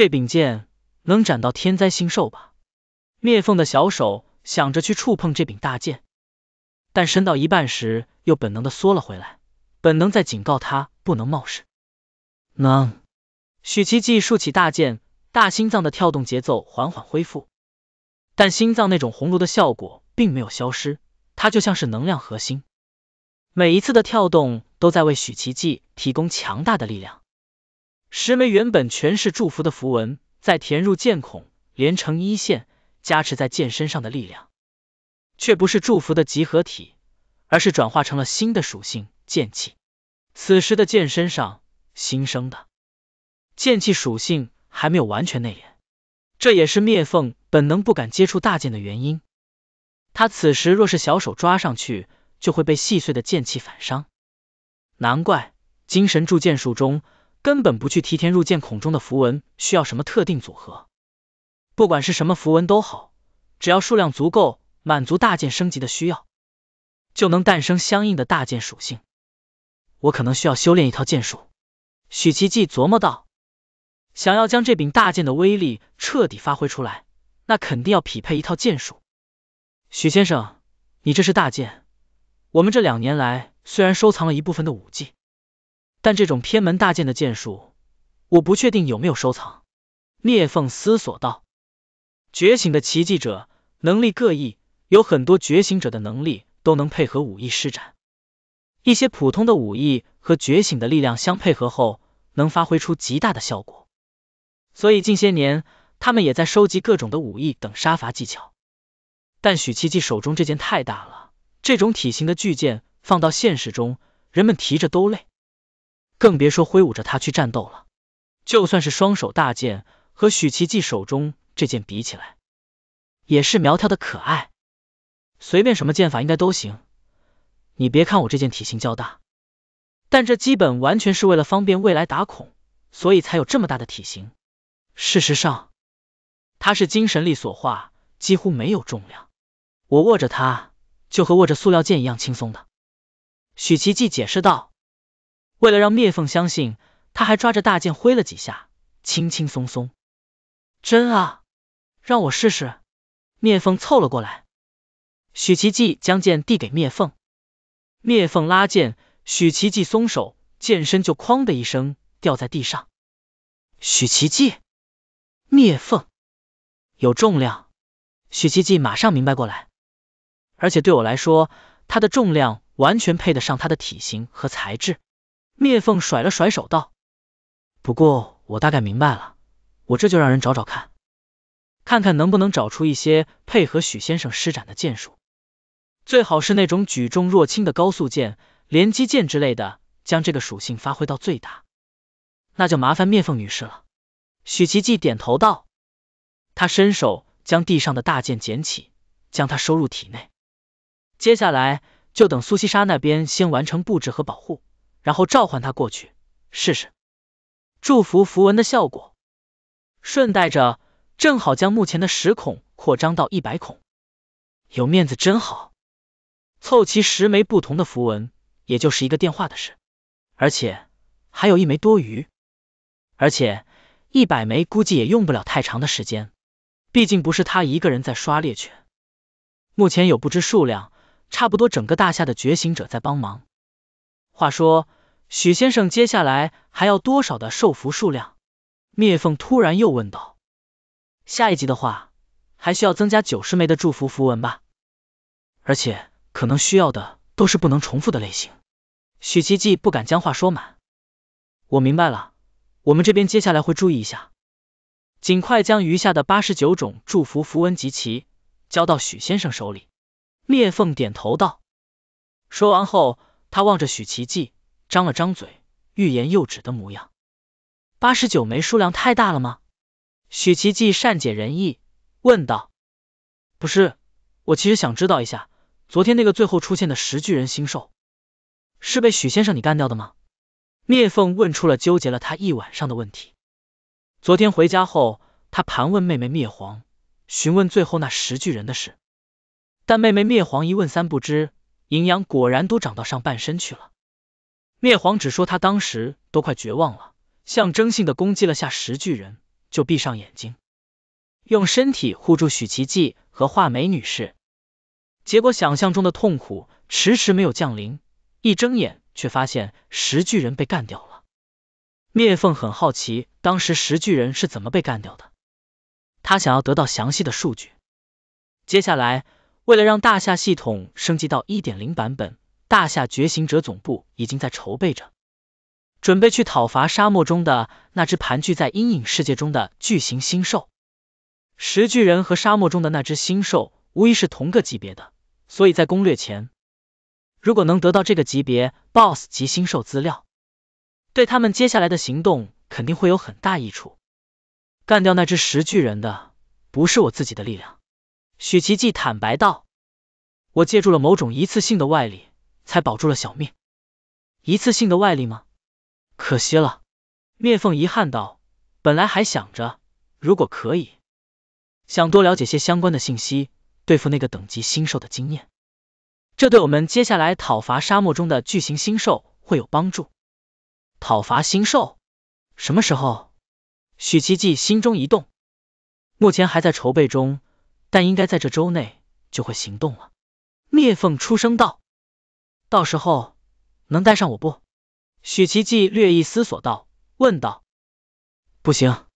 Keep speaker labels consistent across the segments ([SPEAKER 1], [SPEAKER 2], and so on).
[SPEAKER 1] 这柄剑能斩到天灾星兽吧？灭凤的小手想着去触碰这柄大剑，但伸到一半时又本能的缩了回来，本能在警告他不能冒失。能。许奇迹竖起大剑，大心脏的跳动节奏缓缓恢复，但心脏那种红炉的效果并没有消失，它就像是能量核心，每一次的跳动都在为许奇迹提供强大的力量。十枚原本全是祝福的符文，再填入剑孔，连成一线，加持在剑身上的力量，却不是祝福的集合体，而是转化成了新的属性剑气。此时的剑身上新生的剑气属性还没有完全内敛，这也是灭凤本能不敢接触大剑的原因。他此时若是小手抓上去，就会被细碎的剑气反伤。难怪精神铸剑术中。根本不去提前入剑孔中的符文需要什么特定组合，不管是什么符文都好，只要数量足够，满足大剑升级的需要，就能诞生相应的大剑属性。我可能需要修炼一套剑术，许奇迹琢磨道，想要将这柄大剑的威力彻底发挥出来，那肯定要匹配一套剑术。许先生，你这是大剑，我们这两年来虽然收藏了一部分的武技。但这种偏门大剑的剑术，我不确定有没有收藏。聂凤思索道：“觉醒的奇迹者能力各异，有很多觉醒者的能力都能配合武艺施展。一些普通的武艺和觉醒的力量相配合后，能发挥出极大的效果。所以近些年，他们也在收集各种的武艺等杀伐技巧。但许七七手中这件太大了，这种体型的巨剑放到现实中，人们提着都累。”更别说挥舞着它去战斗了。就算是双手大剑和许奇迹手中这剑比起来，也是苗条的可爱。随便什么剑法应该都行。你别看我这件体型较大，但这基本完全是为了方便未来打孔，所以才有这么大的体型。事实上，它是精神力所化，几乎没有重量。我握着它，就和握着塑料剑一样轻松的。许奇迹解释道。为了让灭凤相信，他还抓着大剑挥了几下，轻轻松松。真啊，让我试试。灭凤凑了过来，许奇迹将剑递给灭凤，灭凤拉剑，许奇迹松手，剑身就哐的一声掉在地上。许奇迹，灭凤，有重量。许奇迹马上明白过来，而且对我来说，它的重量完全配得上它的体型和材质。灭凤甩了甩手道：“不过我大概明白了，我这就让人找找看，看看能不能找出一些配合许先生施展的剑术，最好是那种举重若轻的高速剑、连击剑之类的，将这个属性发挥到最大。那就麻烦灭凤女士了。”许奇迹点头道：“他伸手将地上的大剑捡起，将它收入体内。接下来就等苏西莎那边先完成布置和保护。”然后召唤他过去试试祝福符文的效果，顺带着正好将目前的十孔扩张到一百孔。有面子真好，凑齐十枚不同的符文，也就是一个电话的事，而且还有一枚多余。而且一百枚估计也用不了太长的时间，毕竟不是他一个人在刷猎犬，目前有不知数量，差不多整个大夏的觉醒者在帮忙。话说，许先生接下来还要多少的受符数量？灭凤突然又问道。下一集的话，还需要增加九十枚的祝福符文吧？而且可能需要的都是不能重复的类型。许七迹不敢将话说满。我明白了，我们这边接下来会注意一下，尽快将余下的八十九种祝福符文集齐，交到许先生手里。灭凤点头道。说完后。他望着许奇迹，张了张嘴，欲言又止的模样。八十九枚数量太大了吗？许奇迹善解人意问道：“不是，我其实想知道一下，昨天那个最后出现的石巨人星兽，是被许先生你干掉的吗？”灭凤问出了纠结了他一晚上的问题。昨天回家后，他盘问妹妹灭黄，询问最后那石巨人的事，但妹妹灭黄一问三不知。营养果然都长到上半身去了。灭皇只说他当时都快绝望了，象征性的攻击了下石巨人，就闭上眼睛，用身体护住许奇迹和画眉女士。结果想象中的痛苦迟迟没有降临，一睁眼却发现石巨人被干掉了。灭凤很好奇当时石巨人是怎么被干掉的，他想要得到详细的数据。接下来。为了让大夏系统升级到1.0版本，大夏觉醒者总部已经在筹备着，准备去讨伐沙漠中的那只盘踞在阴影世界中的巨型星兽。石巨人和沙漠中的那只星兽无疑是同个级别的，所以在攻略前，如果能得到这个级别 Boss 级星兽资料，对他们接下来的行动肯定会有很大益处。干掉那只石巨人的，不是我自己的力量。许奇迹坦白道：“我借助了某种一次性的外力，才保住了小命。一次性的外力吗？可惜了。”灭凤遗憾道：“本来还想着，如果可以，想多了解些相关的信息，对付那个等级星兽的经验，这对我们接下来讨伐沙漠中的巨型星兽会有帮助。讨伐星兽？什么时候？”许奇迹心中一动：“目前还在筹备中。”但应该在这周内就会行动了。灭凤出声道：“到时候能带上我不？”许奇迹略一思索道：“问道，不行。”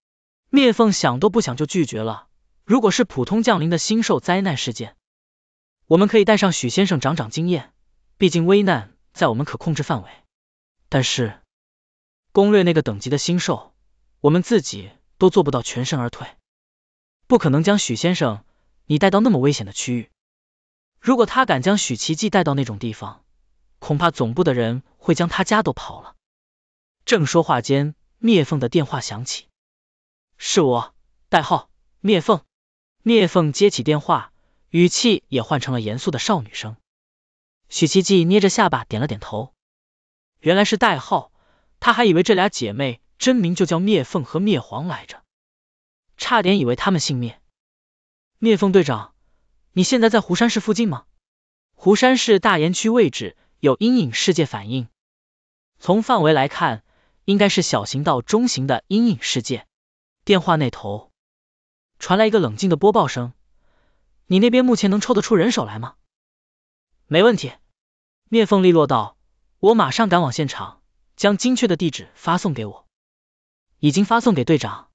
[SPEAKER 1] 灭凤想都不想就拒绝了。如果是普通降临的新兽灾难事件，我们可以带上许先生长长经验，毕竟危难在我们可控制范围。但是攻略那个等级的星兽，我们自己都做不到全身而退，不可能将许先生。你带到那么危险的区域，如果他敢将许奇迹带到那种地方，恐怕总部的人会将他家都刨了。正说话间，聂凤的电话响起，是我，代号聂凤。聂凤接起电话，语气也换成了严肃的少女声。许奇迹捏着下巴点了点头，原来是代号，他还以为这俩姐妹真名就叫聂凤和灭凰来着，差点以为他们姓聂。灭凤队长，你现在在湖山市附近吗？湖山市大岩区位置有阴影世界反应，从范围来看，应该是小型到中型的阴影世界。电话那头传来一个冷静的播报声：“你那边目前能抽得出人手来吗？”“没问题。”灭凤利落道：“我马上赶往现场，将精确的地址发送给我。”“已经发送给队长。”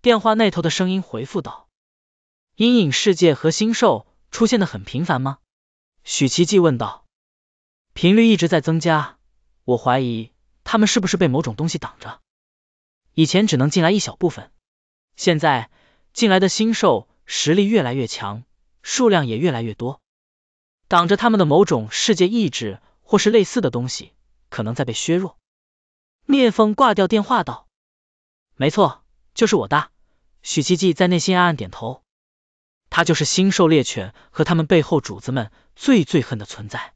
[SPEAKER 1] 电话那头的声音回复道。阴影世界和星兽出现的很频繁吗？许奇迹问道。频率一直在增加，我怀疑他们是不是被某种东西挡着，以前只能进来一小部分，现在进来的星兽实力越来越强，数量也越来越多，挡着他们的某种世界意志或是类似的东西，可能在被削弱。聂凤挂掉电话道。没错，就是我的。许奇迹在内心暗暗点头。他就是星兽猎犬和他们背后主子们最最恨的存在。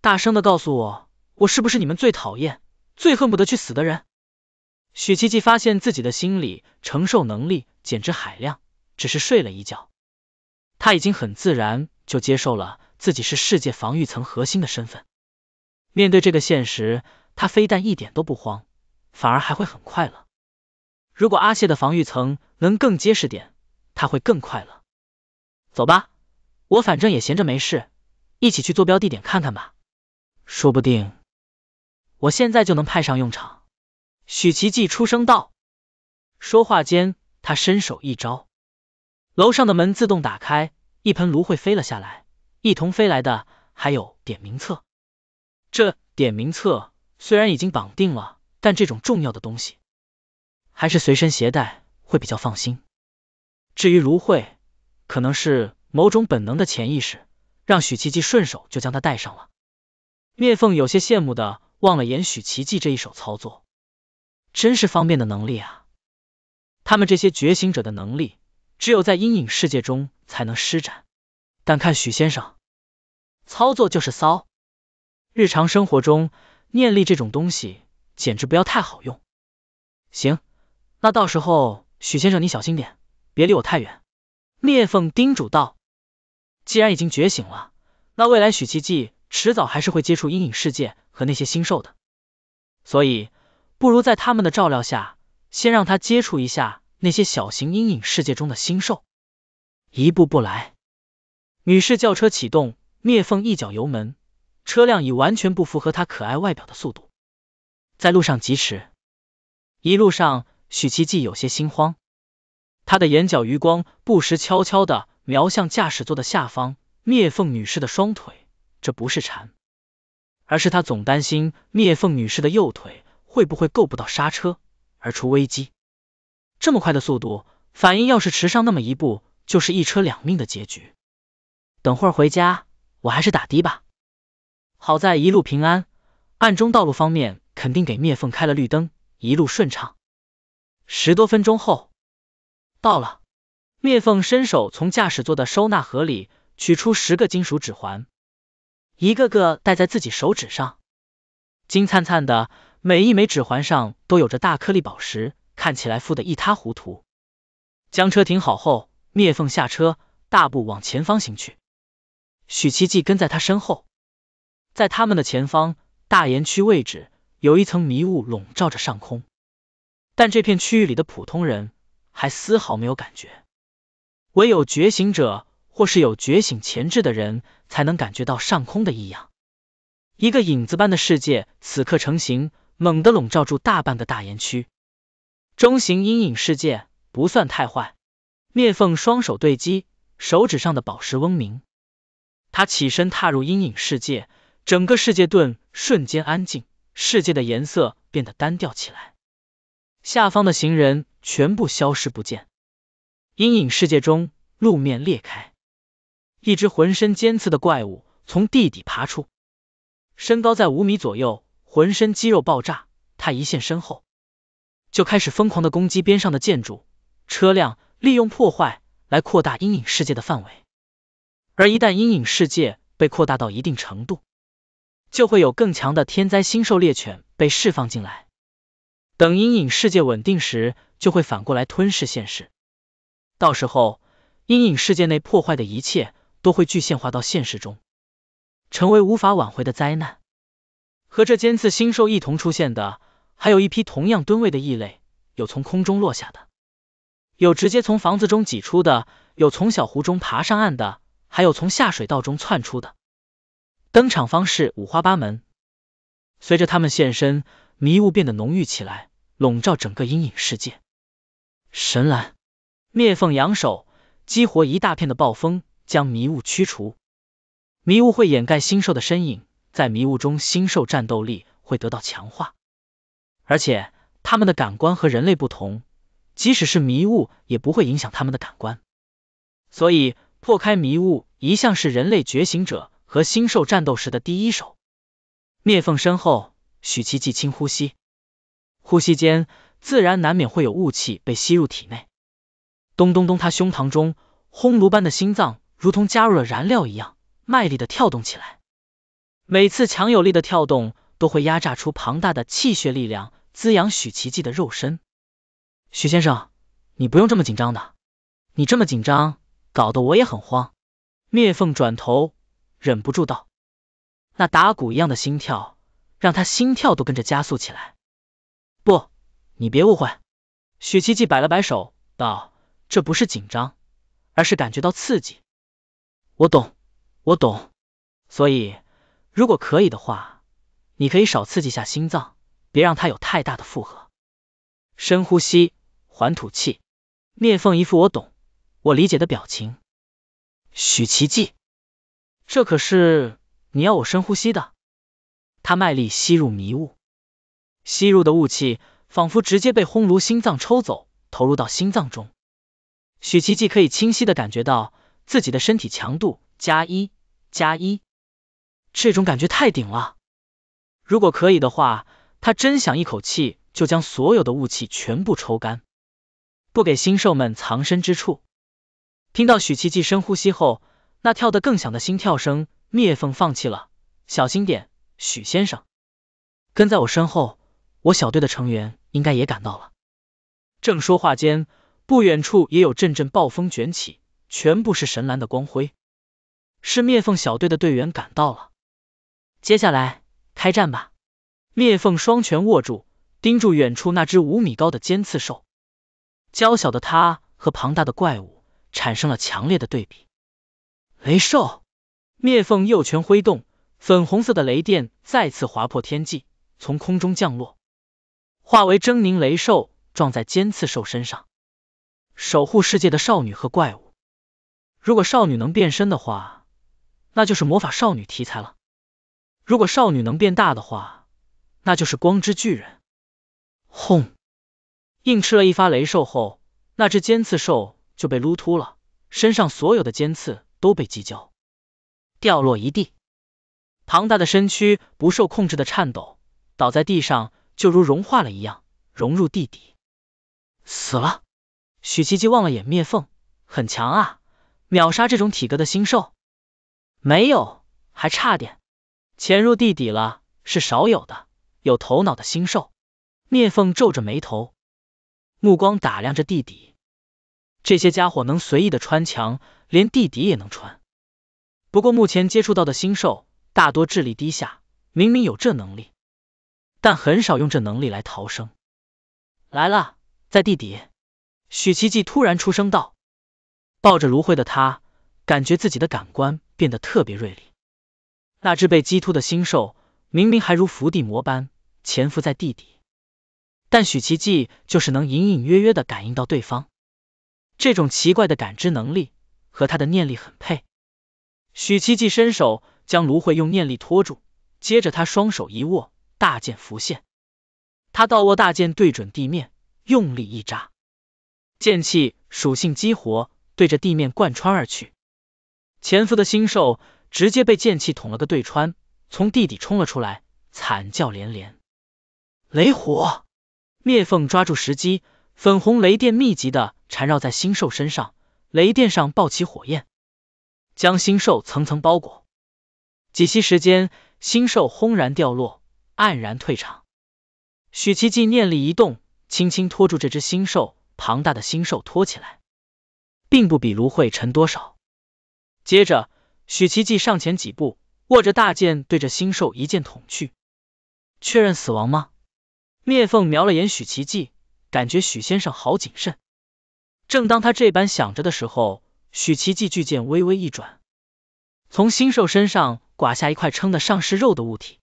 [SPEAKER 1] 大声的告诉我，我是不是你们最讨厌、最恨不得去死的人？许七七发现自己的心理承受能力简直海量，只是睡了一觉，他已经很自然就接受了自己是世界防御层核心的身份。面对这个现实，他非但一点都不慌，反而还会很快乐。如果阿谢的防御层能更结实点，他会更快乐。走吧，我反正也闲着没事，一起去坐标地点看看吧，说不定我现在就能派上用场。”许奇迹出声道。说话间，他伸手一招，楼上的门自动打开，一盆芦荟飞了下来，一同飞来的还有点名册。这点名册虽然已经绑定了，但这种重要的东西还是随身携带会比较放心。至于芦荟，可能是某种本能的潜意识，让许奇迹顺手就将他带上了。灭凤有些羡慕的望了眼许奇迹这一手操作，真是方便的能力啊！他们这些觉醒者的能力，只有在阴影世界中才能施展。但看许先生，操作就是骚。日常生活中，念力这种东西简直不要太好用。行，那到时候许先生你小心点，别离我太远。聂凤叮嘱道：“既然已经觉醒了，那未来许奇迹迟早还是会接触阴影世界和那些星兽的，所以不如在他们的照料下，先让他接触一下那些小型阴影世界中的星兽，一步步来。”女士轿车启动，聂凤一脚油门，车辆以完全不符合他可爱外表的速度在路上疾驰。一路上，许奇迹有些心慌。他的眼角余光不时悄悄的瞄向驾驶座的下方，灭凤女士的双腿，这不是馋，而是他总担心灭凤女士的右腿会不会够不到刹车而出危机。这么快的速度，反应要是迟上那么一步，就是一车两命的结局。等会儿回家，我还是打的吧。好在一路平安，暗中道路方面肯定给灭凤开了绿灯，一路顺畅。十多分钟后。到了，灭凤伸手从驾驶座的收纳盒里取出十个金属指环，一个个戴在自己手指上，金灿灿的，每一枚指环上都有着大颗粒宝石，看起来富得一塌糊涂。将车停好后，灭凤下车，大步往前方行去，许奇迹跟在他身后，在他们的前方，大岩区位置有一层迷雾笼罩着上空，但这片区域里的普通人。还丝毫没有感觉，唯有觉醒者或是有觉醒潜质的人，才能感觉到上空的异样。一个影子般的世界，此刻成型，猛地笼罩住大半个大岩区。中型阴影世界不算太坏。灭凤双手对击，手指上的宝石嗡鸣。他起身踏入阴影世界，整个世界顿瞬间安静，世界的颜色变得单调起来。下方的行人全部消失不见，阴影世界中路面裂开，一只浑身尖刺的怪物从地底爬出，身高在五米左右，浑身肌肉爆炸，它一现身后就开始疯狂的攻击边上的建筑、车辆，利用破坏来扩大阴影世界的范围。而一旦阴影世界被扩大到一定程度，就会有更强的天灾星兽猎犬被释放进来。等阴影世界稳定时，就会反过来吞噬现实。到时候，阴影世界内破坏的一切都会具现化到现实中，成为无法挽回的灾难。和这尖刺星兽一同出现的，还有一批同样吨位的异类，有从空中落下的，有直接从房子中挤出的，有从小湖中爬上岸的，还有从下水道中窜出的。登场方式五花八门。随着他们现身。迷雾变得浓郁起来，笼罩整个阴影世界。神蓝灭凤扬手，激活一大片的暴风，将迷雾驱除。迷雾会掩盖星兽的身影，在迷雾中，星兽战斗力会得到强化，而且他们的感官和人类不同，即使是迷雾也不会影响他们的感官。所以，破开迷雾一向是人类觉醒者和星兽战斗时的第一手。灭凤身后。许奇记轻呼吸，呼吸间自然难免会有雾气被吸入体内。咚咚咚，他胸膛中轰炉般的心脏，如同加入了燃料一样，卖力的跳动起来。每次强有力的跳动，都会压榨出庞大的气血力量，滋养许奇迹的肉身。许先生，你不用这么紧张的，你这么紧张，搞得我也很慌。聂凤转头，忍不住道：“那打鼓一样的心跳。”让他心跳都跟着加速起来。不，你别误会，许奇迹摆了摆手，道：“这不是紧张，而是感觉到刺激。我懂，我懂。所以，如果可以的话，你可以少刺激下心脏，别让它有太大的负荷。深呼吸，缓吐气。”聂凤一副我懂，我理解的表情。许奇迹，这可是你要我深呼吸的。他卖力吸入迷雾，吸入的雾气仿佛直接被轰炉心脏抽走，投入到心脏中。许奇迹可以清晰的感觉到自己的身体强度加一加一，这种感觉太顶了。如果可以的话，他真想一口气就将所有的雾气全部抽干，不给星兽们藏身之处。听到许奇迹深呼吸后，那跳得更响的心跳声，灭凤放弃了，小心点。许先生，跟在我身后，我小队的成员应该也赶到了。正说话间，不远处也有阵阵暴风卷起，全部是神蓝的光辉，是灭凤小队的队员赶到了。接下来，开战吧！灭凤双拳握住，盯住远处那只五米高的尖刺兽。娇小的他和庞大的怪物产生了强烈的对比。雷兽，灭凤右拳挥动。粉红色的雷电再次划破天际，从空中降落，化为狰狞雷兽撞在尖刺兽身上。守护世界的少女和怪物，如果少女能变身的话，那就是魔法少女题材了；如果少女能变大的话，那就是光之巨人。轰！硬吃了一发雷兽后，那只尖刺兽就被撸秃了，身上所有的尖刺都被击焦，掉落一地。庞大的身躯不受控制的颤抖，倒在地上，就如融化了一样，融入地底。死了。许七七望了眼灭凤，很强啊，秒杀这种体格的星兽，没有，还差点，潜入地底了，是少有的有头脑的星兽。灭凤皱着眉头，目光打量着地底，这些家伙能随意的穿墙，连地底也能穿。不过目前接触到的星兽。大多智力低下，明明有这能力，但很少用这能力来逃生。来了，在地底，许奇迹突然出声道，抱着芦荟的他，感觉自己的感官变得特别锐利。那只被激突的星兽，明明还如伏地魔般潜伏在地底，但许奇迹就是能隐隐约约的感应到对方。这种奇怪的感知能力和他的念力很配。许奇迹伸手。将芦荟用念力拖住，接着他双手一握，大剑浮现，他倒握大剑对准地面，用力一扎，剑气属性激活，对着地面贯穿而去，潜伏的星兽直接被剑气捅了个对穿，从地底冲了出来，惨叫连连。雷火灭凤抓住时机，粉红雷电密集的缠绕在星兽身上，雷电上爆起火焰，将星兽层层包裹。几息时间，星兽轰然掉落，黯然退场。许奇迹念力一动，轻轻拖住这只星兽，庞大的星兽拖起来，并不比芦荟沉多少。接着，许奇迹上前几步，握着大剑对着星兽一剑捅去。确认死亡吗？灭凤瞄了眼许奇迹，感觉许先生好谨慎。正当他这般想着的时候，许奇迹巨剑微微一转，从星兽身上。剐下一块称得上是肉的物体，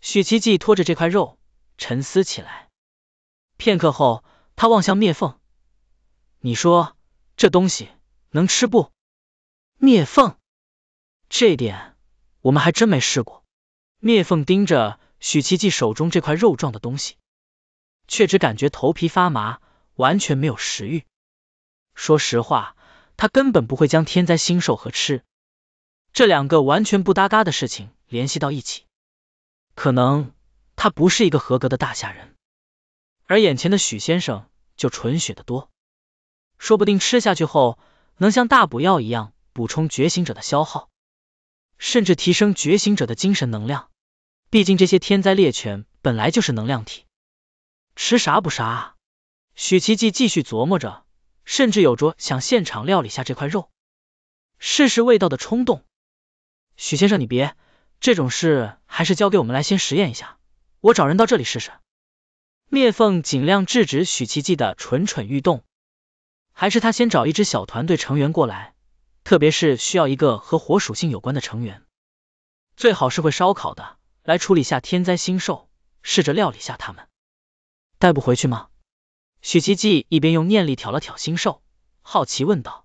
[SPEAKER 1] 许奇迹拖着这块肉沉思起来。片刻后，他望向灭凤：“你说这东西能吃不？”灭凤：“这点我们还真没试过。”灭凤盯着许奇迹手中这块肉状的东西，却只感觉头皮发麻，完全没有食欲。说实话，他根本不会将天灾星兽和吃。这两个完全不搭嘎的事情联系到一起，可能他不是一个合格的大夏人，而眼前的许先生就纯血的多，说不定吃下去后能像大补药一样补充觉醒者的消耗，甚至提升觉醒者的精神能量。毕竟这些天灾猎犬本来就是能量体，吃啥补啥。许奇迹继续琢磨着，甚至有着想现场料理下这块肉，试试味道的冲动。许先生，你别，这种事还是交给我们来先实验一下。我找人到这里试试。灭凤尽量制止许奇迹的蠢蠢欲动，还是他先找一支小团队成员过来，特别是需要一个和火属性有关的成员，最好是会烧烤的，来处理下天灾星兽，试着料理下他们。带不回去吗？许奇迹一边用念力挑了挑星兽，好奇问道。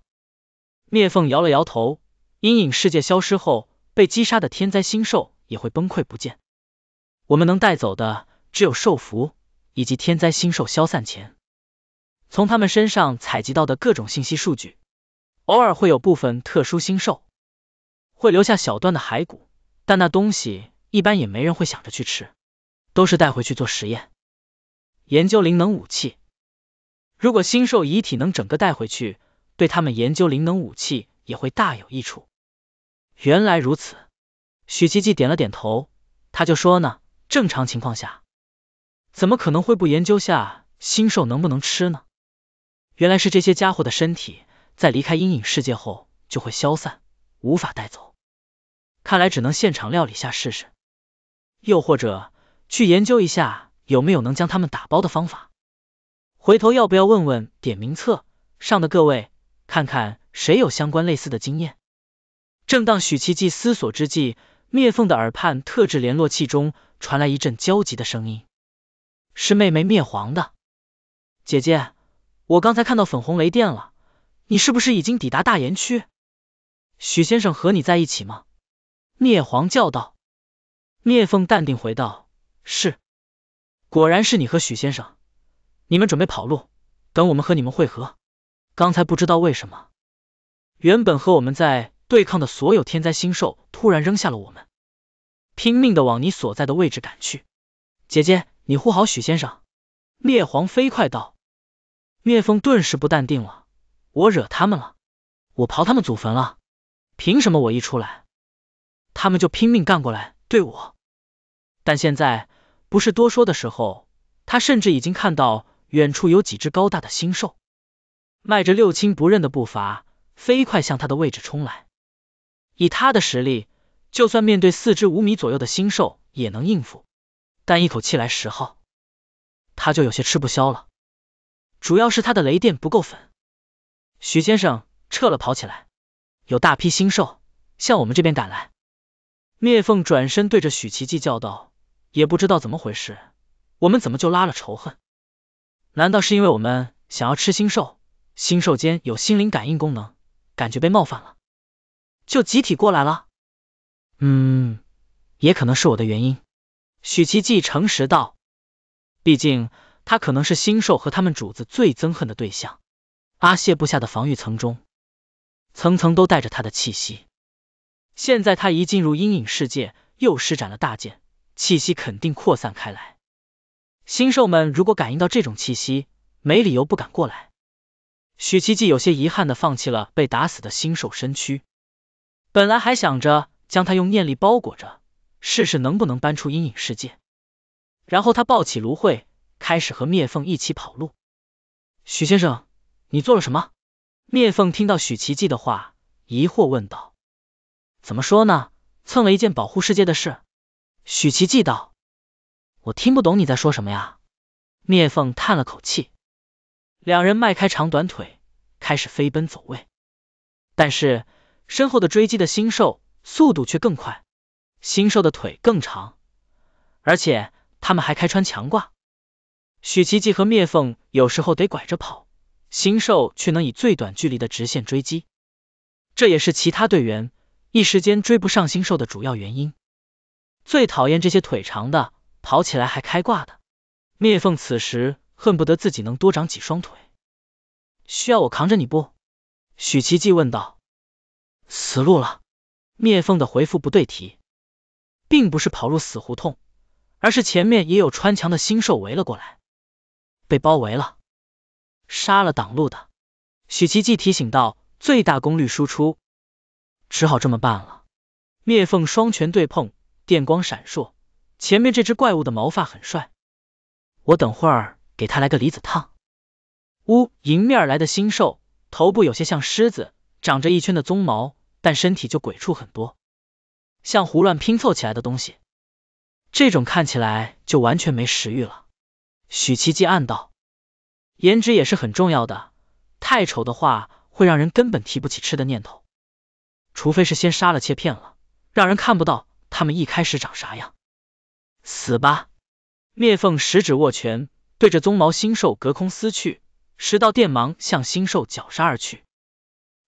[SPEAKER 1] 灭凤摇了摇头，阴影世界消失后。被击杀的天灾星兽也会崩溃不见，我们能带走的只有兽符以及天灾星兽消散前从他们身上采集到的各种信息数据。偶尔会有部分特殊星兽会留下小段的骸骨，但那东西一般也没人会想着去吃，都是带回去做实验，研究灵能武器。如果星兽遗体能整个带回去，对他们研究灵能武器也会大有益处。原来如此，许七七点了点头，他就说呢，正常情况下，怎么可能会不研究下新兽能不能吃呢？原来是这些家伙的身体在离开阴影世界后就会消散，无法带走，看来只能现场料理下试试，又或者去研究一下有没有能将他们打包的方法，回头要不要问问点名册上的各位，看看谁有相关类似的经验？正当许七七思索之际，灭凤的耳畔特制联络器中传来一阵焦急的声音：“是妹妹灭黄的姐姐，我刚才看到粉红雷电了，你是不是已经抵达大岩区？许先生和你在一起吗？”灭黄叫道。灭凤淡定回道：“是，果然是你和许先生，你们准备跑路，等我们和你们会合。刚才不知道为什么，原本和我们在。”对抗的所有天灾星兽突然扔下了我们，拼命的往你所在的位置赶去。姐姐，你护好许先生。灭皇飞快道。灭风顿时不淡定了，我惹他们了，我刨他们祖坟了，凭什么我一出来，他们就拼命干过来对我？但现在不是多说的时候。他甚至已经看到远处有几只高大的星兽，迈着六亲不认的步伐，飞快向他的位置冲来。以他的实力，就算面对四只五米左右的星兽也能应付，但一口气来十号，他就有些吃不消了。主要是他的雷电不够粉。许先生，撤了，跑起来！有大批星兽向我们这边赶来。灭凤转身对着许奇迹叫道：“也不知道怎么回事，我们怎么就拉了仇恨？难道是因为我们想要吃星兽？星兽间有心灵感应功能，感觉被冒犯了。”就集体过来了，嗯，也可能是我的原因。许奇迹诚实道，毕竟他可能是星兽和他们主子最憎恨的对象。阿谢布下的防御层中，层层都带着他的气息。现在他一进入阴影世界，又施展了大剑，气息肯定扩散开来。星兽们如果感应到这种气息，没理由不敢过来。许奇迹有些遗憾的放弃了被打死的星兽身躯。本来还想着将他用念力包裹着，试试能不能搬出阴影世界。然后他抱起芦荟，开始和灭凤一起跑路。许先生，你做了什么？灭凤听到许奇迹的话，疑惑问道：“怎么说呢？蹭了一件保护世界的事。”许奇迹道：“我听不懂你在说什么呀。”灭凤叹了口气，两人迈开长短腿，开始飞奔走位。但是。身后的追击的星兽速度却更快，星兽的腿更长，而且他们还开穿墙挂。许奇迹和灭凤有时候得拐着跑，星兽却能以最短距离的直线追击，这也是其他队员一时间追不上星兽的主要原因。最讨厌这些腿长的，跑起来还开挂的。灭凤此时恨不得自己能多长几双腿。需要我扛着你不？许奇迹问道。死路了！灭凤的回复不对题，并不是跑入死胡同，而是前面也有穿墙的新兽围了过来，被包围了。杀了挡路的，许奇迹提醒道：“最大功率输出，只好这么办了。灭凤双拳对碰，电光闪烁，前面这只怪物的毛发很帅，我等会儿给他来个离子烫。呜，迎面来的新兽，头部有些像狮子。长着一圈的鬃毛，但身体就鬼畜很多，像胡乱拼凑起来的东西。这种看起来就完全没食欲了。许七七暗道，颜值也是很重要的，太丑的话会让人根本提不起吃的念头。除非是先杀了切片了，让人看不到他们一开始长啥样。死吧！灭凤十指握拳，对着鬃毛星兽隔空撕去，十道电芒向星兽绞杀而去。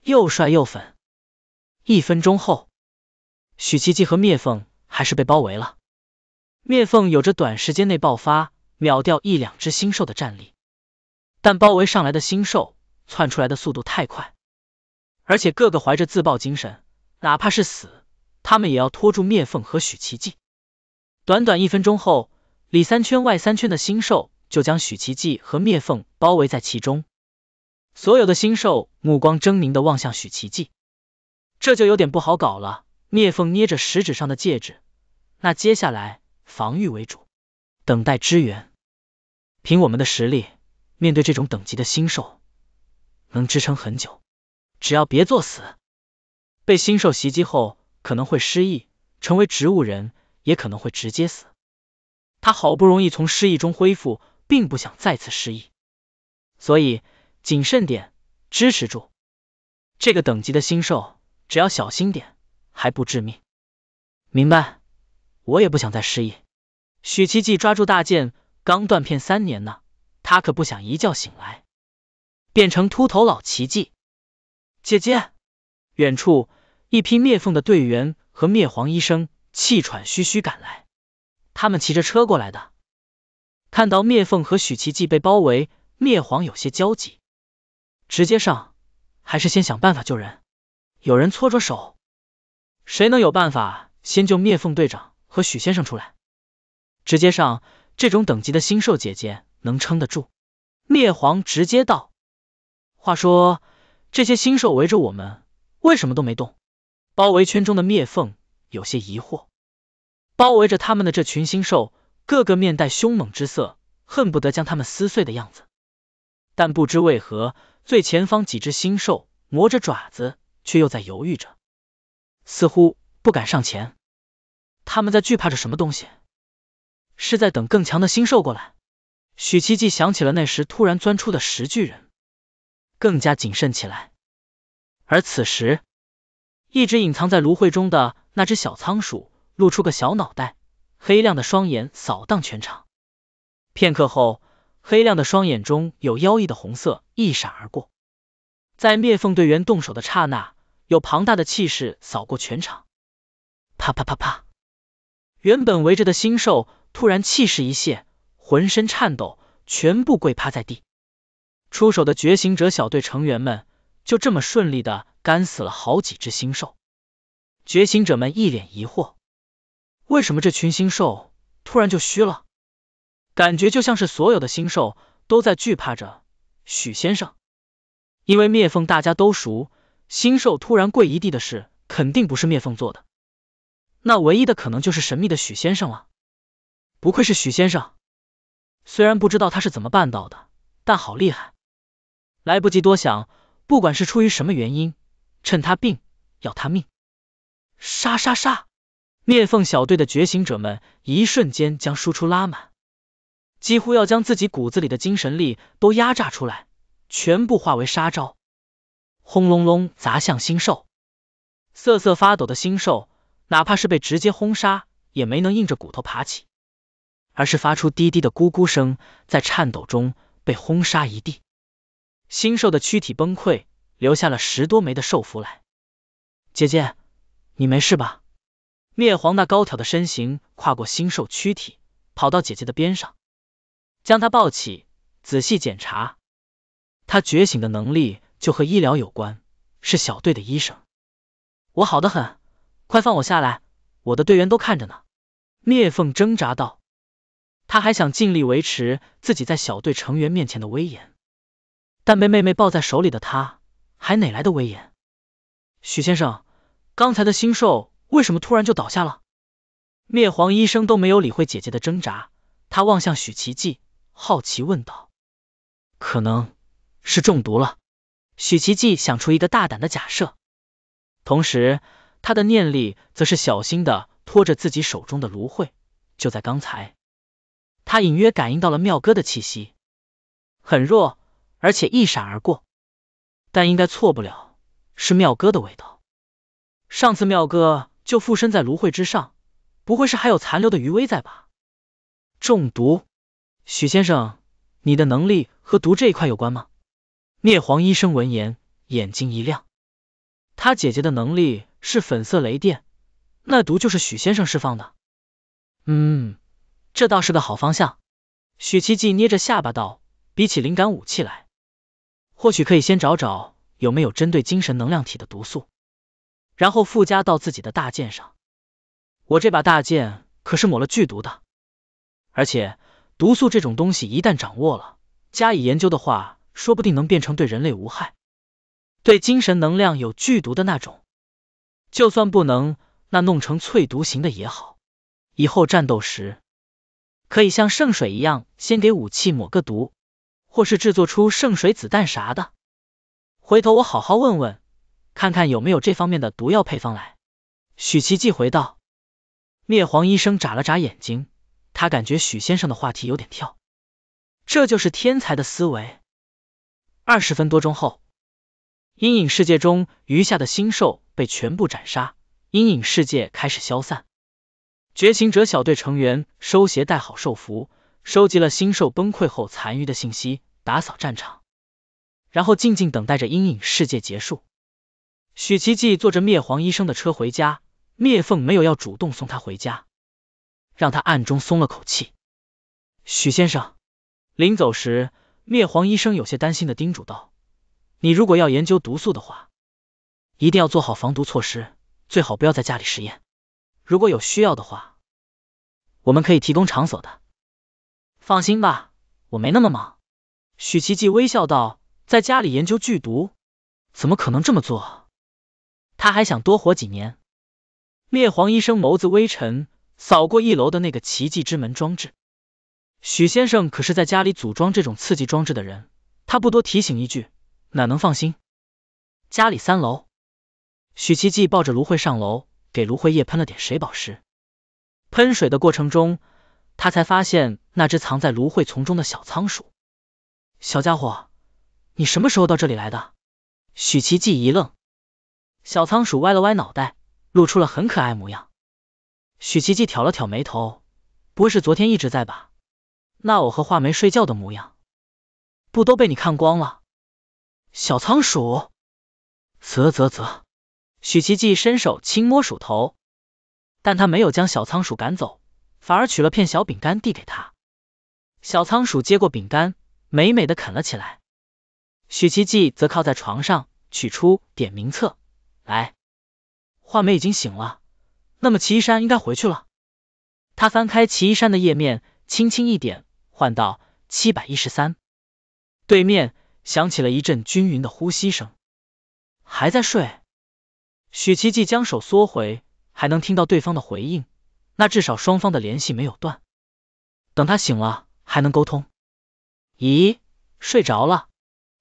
[SPEAKER 1] 又帅又粉。一分钟后，许奇迹和灭凤还是被包围了。灭凤有着短时间内爆发秒掉一两只星兽的战力，但包围上来的星兽窜出来的速度太快，而且个个怀着自爆精神，哪怕是死，他们也要拖住灭凤和许奇迹。短短一分钟后，里三圈外三圈的星兽就将许奇迹和灭凤包围在其中。所有的星兽目光狰狞的望向许奇迹，这就有点不好搞了。聂缝捏着食指上的戒指，那接下来防御为主，等待支援。凭我们的实力，面对这种等级的星兽，能支撑很久。只要别作死。被星兽袭击后，可能会失忆，成为植物人，也可能会直接死。他好不容易从失忆中恢复，并不想再次失忆，所以。谨慎点，支持住。这个等级的新兽，只要小心点，还不致命。明白。我也不想再失忆。许奇迹抓住大剑，刚断片三年呢，他可不想一觉醒来变成秃头老奇迹。姐姐。远处，一批灭凤的队员和灭黄医生气喘吁吁赶来，他们骑着车过来的。看到灭凤和许奇迹被包围，灭黄有些焦急。直接上，还是先想办法救人？有人搓着手，谁能有办法先救灭凤队长和许先生出来？直接上，这种等级的星兽姐姐能撑得住？灭黄直接道。话说，这些星兽围着我们，为什么都没动？包围圈中的灭凤有些疑惑。包围着他们的这群星兽，个个面带凶猛之色，恨不得将他们撕碎的样子。但不知为何，最前方几只星兽磨着爪子，却又在犹豫着，似乎不敢上前。他们在惧怕着什么东西？是在等更强的星兽过来？许七七想起了那时突然钻出的石巨人，更加谨慎起来。而此时，一直隐藏在芦荟中的那只小仓鼠露出个小脑袋，黑亮的双眼扫荡全场。片刻后。黑亮的双眼中有妖异的红色一闪而过，在灭凤队员动手的刹那，有庞大的气势扫过全场，啪啪啪啪，原本围着的星兽突然气势一泄，浑身颤抖，全部跪趴在地。出手的觉醒者小队成员们就这么顺利的干死了好几只星兽，觉醒者们一脸疑惑，为什么这群星兽突然就虚了？感觉就像是所有的星兽都在惧怕着许先生，因为灭凤大家都熟，星兽突然跪一地的事肯定不是灭凤做的，那唯一的可能就是神秘的许先生了。不愧是许先生，虽然不知道他是怎么办到的，但好厉害！来不及多想，不管是出于什么原因，趁他病要他命！杀杀杀！灭凤小队的觉醒者们一瞬间将输出拉满。几乎要将自己骨子里的精神力都压榨出来，全部化为杀招，轰隆隆砸向星兽。瑟瑟发抖的星兽，哪怕是被直接轰杀，也没能硬着骨头爬起，而是发出低低的咕咕声，在颤抖中被轰杀一地。星兽的躯体崩溃，留下了十多枚的兽符来。姐姐，你没事吧？灭皇那高挑的身形跨过星兽躯体，跑到姐姐的边上。将他抱起，仔细检查。他觉醒的能力就和医疗有关，是小队的医生。我好的很，快放我下来，我的队员都看着呢。聂风挣扎道，他还想尽力维持自己在小队成员面前的威严，但被妹妹抱在手里的他，还哪来的威严？许先生，刚才的星兽为什么突然就倒下了？灭凰医生都没有理会姐姐的挣扎，他望向许奇迹。好奇问道：“可能是中毒了。”许奇迹想出一个大胆的假设，同时他的念力则是小心的拖着自己手中的芦荟。就在刚才，他隐约感应到了妙哥的气息，很弱，而且一闪而过，但应该错不了，是妙哥的味道。上次妙哥就附身在芦荟之上，不会是还有残留的余威在吧？中毒。许先生，你的能力和毒这一块有关吗？灭黄医生闻言，眼睛一亮。他姐姐的能力是粉色雷电，那毒就是许先生释放的。嗯，这倒是个好方向。许七迹捏着下巴道：“比起灵感武器来，或许可以先找找有没有针对精神能量体的毒素，然后附加到自己的大剑上。我这把大剑可是抹了剧毒的，而且……”毒素这种东西，一旦掌握了，加以研究的话，说不定能变成对人类无害、对精神能量有剧毒的那种。就算不能，那弄成淬毒型的也好。以后战斗时，可以像圣水一样，先给武器抹个毒，或是制作出圣水子弹啥的。回头我好好问问，看看有没有这方面的毒药配方来。许奇迹回道。灭黄医生眨了眨眼睛。他感觉许先生的话题有点跳，这就是天才的思维。二十分多钟后，阴影世界中余下的星兽被全部斩杀，阴影世界开始消散。觉醒者小队成员收携带好兽符，收集了星兽崩溃后残余的信息，打扫战场，然后静静等待着阴影世界结束。许奇迹坐着灭黄医生的车回家，灭凤没有要主动送他回家。让他暗中松了口气。许先生，临走时，灭黄医生有些担心的叮嘱道：“你如果要研究毒素的话，一定要做好防毒措施，最好不要在家里实验。如果有需要的话，我们可以提供场所的。放心吧，我没那么忙。”许奇迹微笑道：“在家里研究剧毒，怎么可能这么做？他还想多活几年。”灭黄医生眸子微沉。扫过一楼的那个奇迹之门装置，许先生可是在家里组装这种刺激装置的人，他不多提醒一句，哪能放心？家里三楼，许奇迹抱着芦荟上楼，给芦荟叶喷了点水保湿。喷水的过程中，他才发现那只藏在芦荟丛中的小仓鼠。小家伙，你什么时候到这里来的？许奇迹一愣，小仓鼠歪了歪脑袋，露出了很可爱模样。许奇迹挑了挑眉头，不会是昨天一直在吧？那我和画眉睡觉的模样，不都被你看光了？小仓鼠，啧啧啧！许奇迹伸手轻摸鼠头，但他没有将小仓鼠赶走，反而取了片小饼干递给他。小仓鼠接过饼干，美美的啃了起来。许奇迹则靠在床上，取出点名册来。画眉已经醒了。那么齐一山应该回去了。他翻开齐一山的页面，轻轻一点，换到七百一十三。对面响起了一阵均匀的呼吸声，还在睡。许奇迹将手缩回，还能听到对方的回应，那至少双方的联系没有断。等他醒了，还能沟通。咦，睡着了。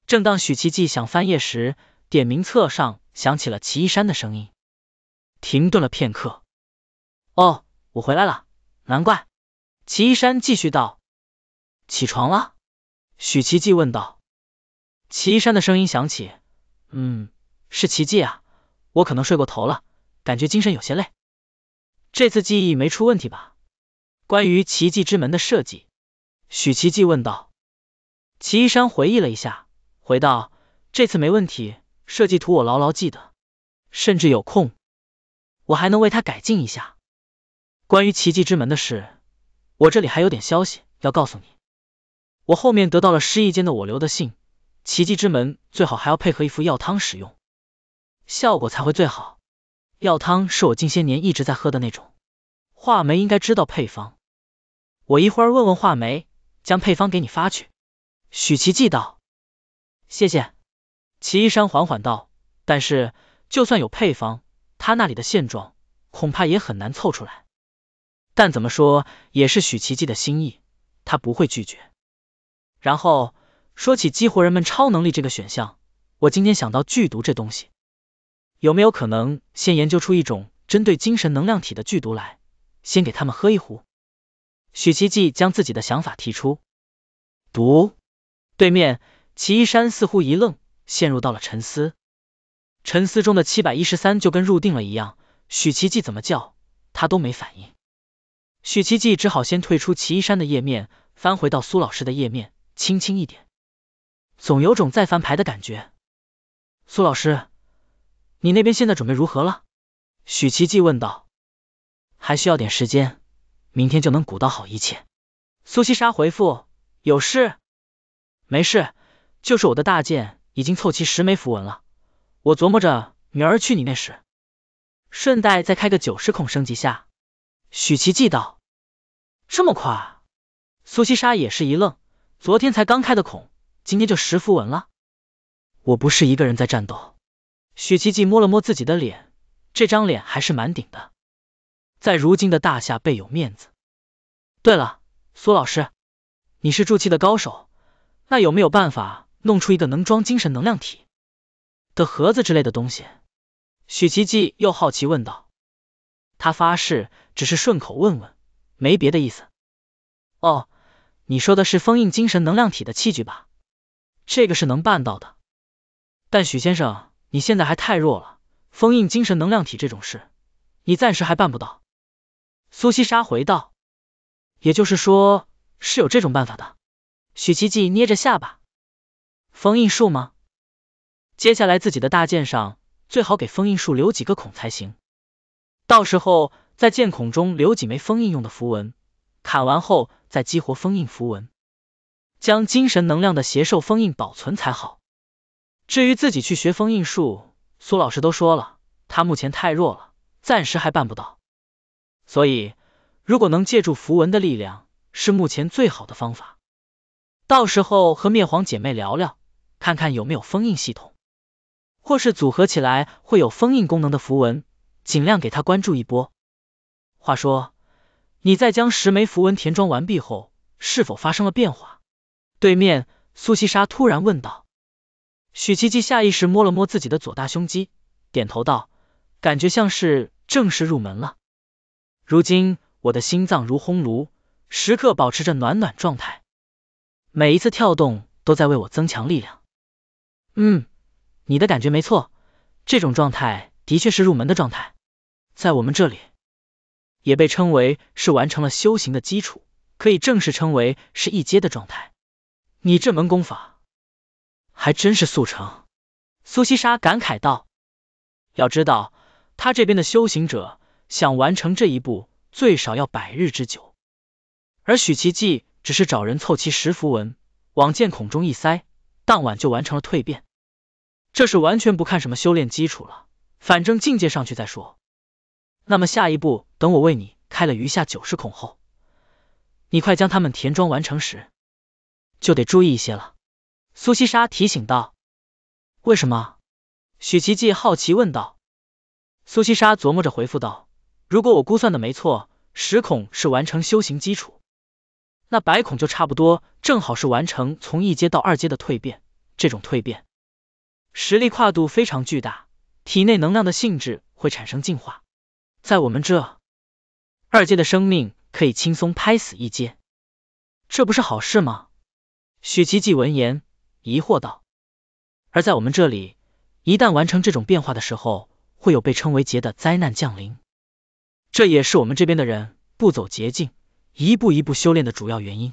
[SPEAKER 1] 正当许奇迹想翻页时，点名册上响起了齐一山的声音。停顿了片刻。哦，我回来了，难怪。齐一山继续道：“起床了？”许奇迹问道。齐一山的声音响起：“嗯，是奇迹啊，我可能睡过头了，感觉精神有些累。这次记忆没出问题吧？”关于奇迹之门的设计，许奇迹问道。齐一山回忆了一下，回道：“这次没问题，设计图我牢牢记得，甚至有空，我还能为他改进一下。”关于奇迹之门的事，我这里还有点消息要告诉你。我后面得到了失忆间的我留的信，奇迹之门最好还要配合一副药汤使用，效果才会最好。药汤是我近些年一直在喝的那种，画眉应该知道配方，我一会儿问问画眉，将配方给你发去。许奇迹道：“谢谢。”齐一山缓缓道：“但是就算有配方，他那里的现状恐怕也很难凑出来。”但怎么说也是许奇迹的心意，他不会拒绝。然后说起激活人们超能力这个选项，我今天想到剧毒这东西，有没有可能先研究出一种针对精神能量体的剧毒来，先给他们喝一壶？许奇迹将自己的想法提出。毒对面齐一山似乎一愣，陷入到了沉思。沉思中的七百一十三就跟入定了一样，许奇迹怎么叫他都没反应。许奇迹只好先退出齐一山的页面，翻回到苏老师的页面，轻轻一点，总有种再翻牌的感觉。苏老师，你那边现在准备如何了？许奇迹问道。还需要点时间，明天就能鼓捣好一切。苏西沙回复，有事？没事，就是我的大剑已经凑齐十枚符文了，我琢磨着明儿去你那时，顺带再开个九十孔升级下。许奇迹道：“这么快？”苏西沙也是一愣，昨天才刚开的孔，今天就石符文了。我不是一个人在战斗。许奇迹摸了摸自己的脸，这张脸还是蛮顶的，在如今的大夏倍有面子。对了，苏老师，你是筑气的高手，那有没有办法弄出一个能装精神能量体的盒子之类的东西？许奇迹又好奇问道。他发誓，只是顺口问问，没别的意思。哦，你说的是封印精神能量体的器具吧？这个是能办到的，但许先生，你现在还太弱了，封印精神能量体这种事，你暂时还办不到。苏西沙回道：“也就是说，是有这种办法的。”许奇迹捏着下巴：“封印术吗？接下来自己的大剑上，最好给封印术留几个孔才行。”到时候在剑孔中留几枚封印用的符文，砍完后再激活封印符文，将精神能量的邪兽封印保存才好。至于自己去学封印术，苏老师都说了，他目前太弱了，暂时还办不到。所以如果能借助符文的力量，是目前最好的方法。到时候和灭黄姐妹聊聊，看看有没有封印系统，或是组合起来会有封印功能的符文。尽量给他关注一波。话说，你在将十枚符文填装完毕后，是否发生了变化？对面苏西莎突然问道。许七七下意识摸了摸自己的左大胸肌，点头道：“感觉像是正式入门了。如今我的心脏如烘炉，时刻保持着暖暖状态，每一次跳动都在为我增强力量。”嗯，你的感觉没错，这种状态的确是入门的状态。在我们这里，也被称为是完成了修行的基础，可以正式称为是一阶的状态。你这门功法还真是速成，苏西莎感慨道。要知道，他这边的修行者想完成这一步，最少要百日之久，而许奇记只是找人凑齐十符文，往剑孔中一塞，当晚就完成了蜕变。这是完全不看什么修炼基础了，反正境界上去再说。那么下一步，等我为你开了余下九十孔后，你快将它们填装完成时，就得注意一些了。苏西沙提醒道。为什么？许奇迹好奇问道。苏西沙琢磨着回复道：如果我估算的没错，十孔是完成修行基础，那百孔就差不多，正好是完成从一阶到二阶的蜕变。这种蜕变，实力跨度非常巨大，体内能量的性质会产生进化。在我们这，二阶的生命可以轻松拍死一阶，这不是好事吗？许奇迹闻言疑惑道。而在我们这里，一旦完成这种变化的时候，会有被称为劫的灾难降临，这也是我们这边的人不走捷径，一步一步修炼的主要原因。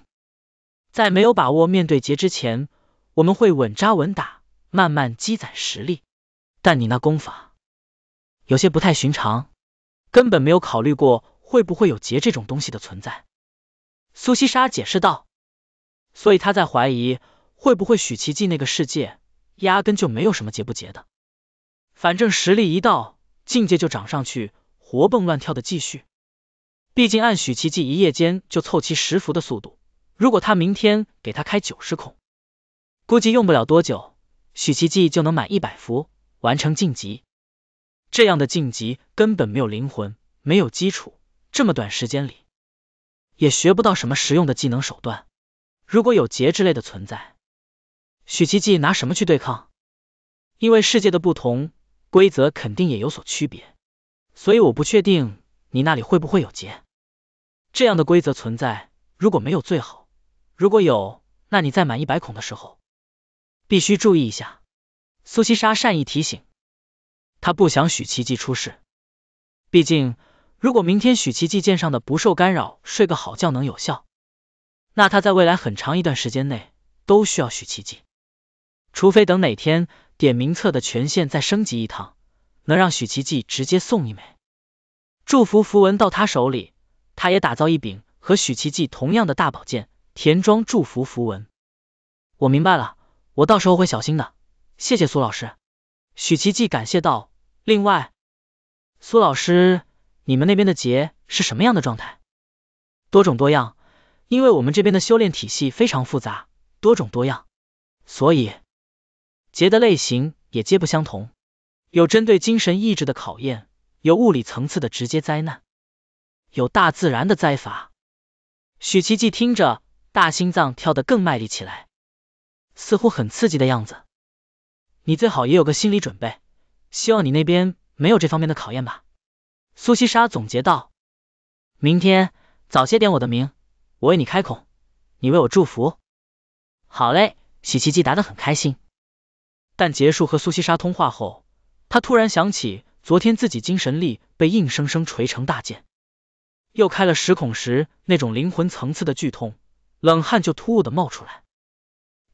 [SPEAKER 1] 在没有把握面对劫之前，我们会稳扎稳打，慢慢积攒实力。但你那功法有些不太寻常。根本没有考虑过会不会有劫这种东西的存在，苏西莎解释道。所以他在怀疑会不会许奇迹那个世界压根就没有什么劫不劫的，反正实力一到境界就涨上去，活蹦乱跳的继续。毕竟按许奇迹一夜间就凑齐十幅的速度，如果他明天给他开九十孔，估计用不了多久，许奇迹就能满一百幅，完成晋级。这样的晋级根本没有灵魂，没有基础，这么短时间里也学不到什么实用的技能手段。如果有劫之类的存在，许奇迹拿什么去对抗？因为世界的不同，规则肯定也有所区别，所以我不确定你那里会不会有劫这样的规则存在。如果没有最好，如果有，那你在满一百孔的时候必须注意一下。苏西莎善意提醒。他不想许奇迹出事，毕竟如果明天许奇迹剑上的不受干扰睡个好觉能有效，那他在未来很长一段时间内都需要许奇迹，除非等哪天点名册的权限再升级一趟，能让许奇迹直接送一枚祝福符文到他手里，他也打造一柄和许奇迹同样的大宝剑，填装祝福符文。我明白了，我到时候会小心的，谢谢苏老师。许奇迹感谢道。另外，苏老师，你们那边的劫是什么样的状态？多种多样，因为我们这边的修炼体系非常复杂，多种多样，所以劫的类型也皆不相同。有针对精神意志的考验，有物理层次的直接灾难，有大自然的灾法。许奇迹听着，大心脏跳得更卖力起来，似乎很刺激的样子。你最好也有个心理准备。希望你那边没有这方面的考验吧，苏西莎总结道。明天早些点我的名，我为你开孔，你为我祝福。好嘞，喜奇奇答得很开心。但结束和苏西莎通话后，他突然想起昨天自己精神力被硬生生锤成大剑，又开了十孔时那种灵魂层次的剧痛，冷汗就突兀的冒出来。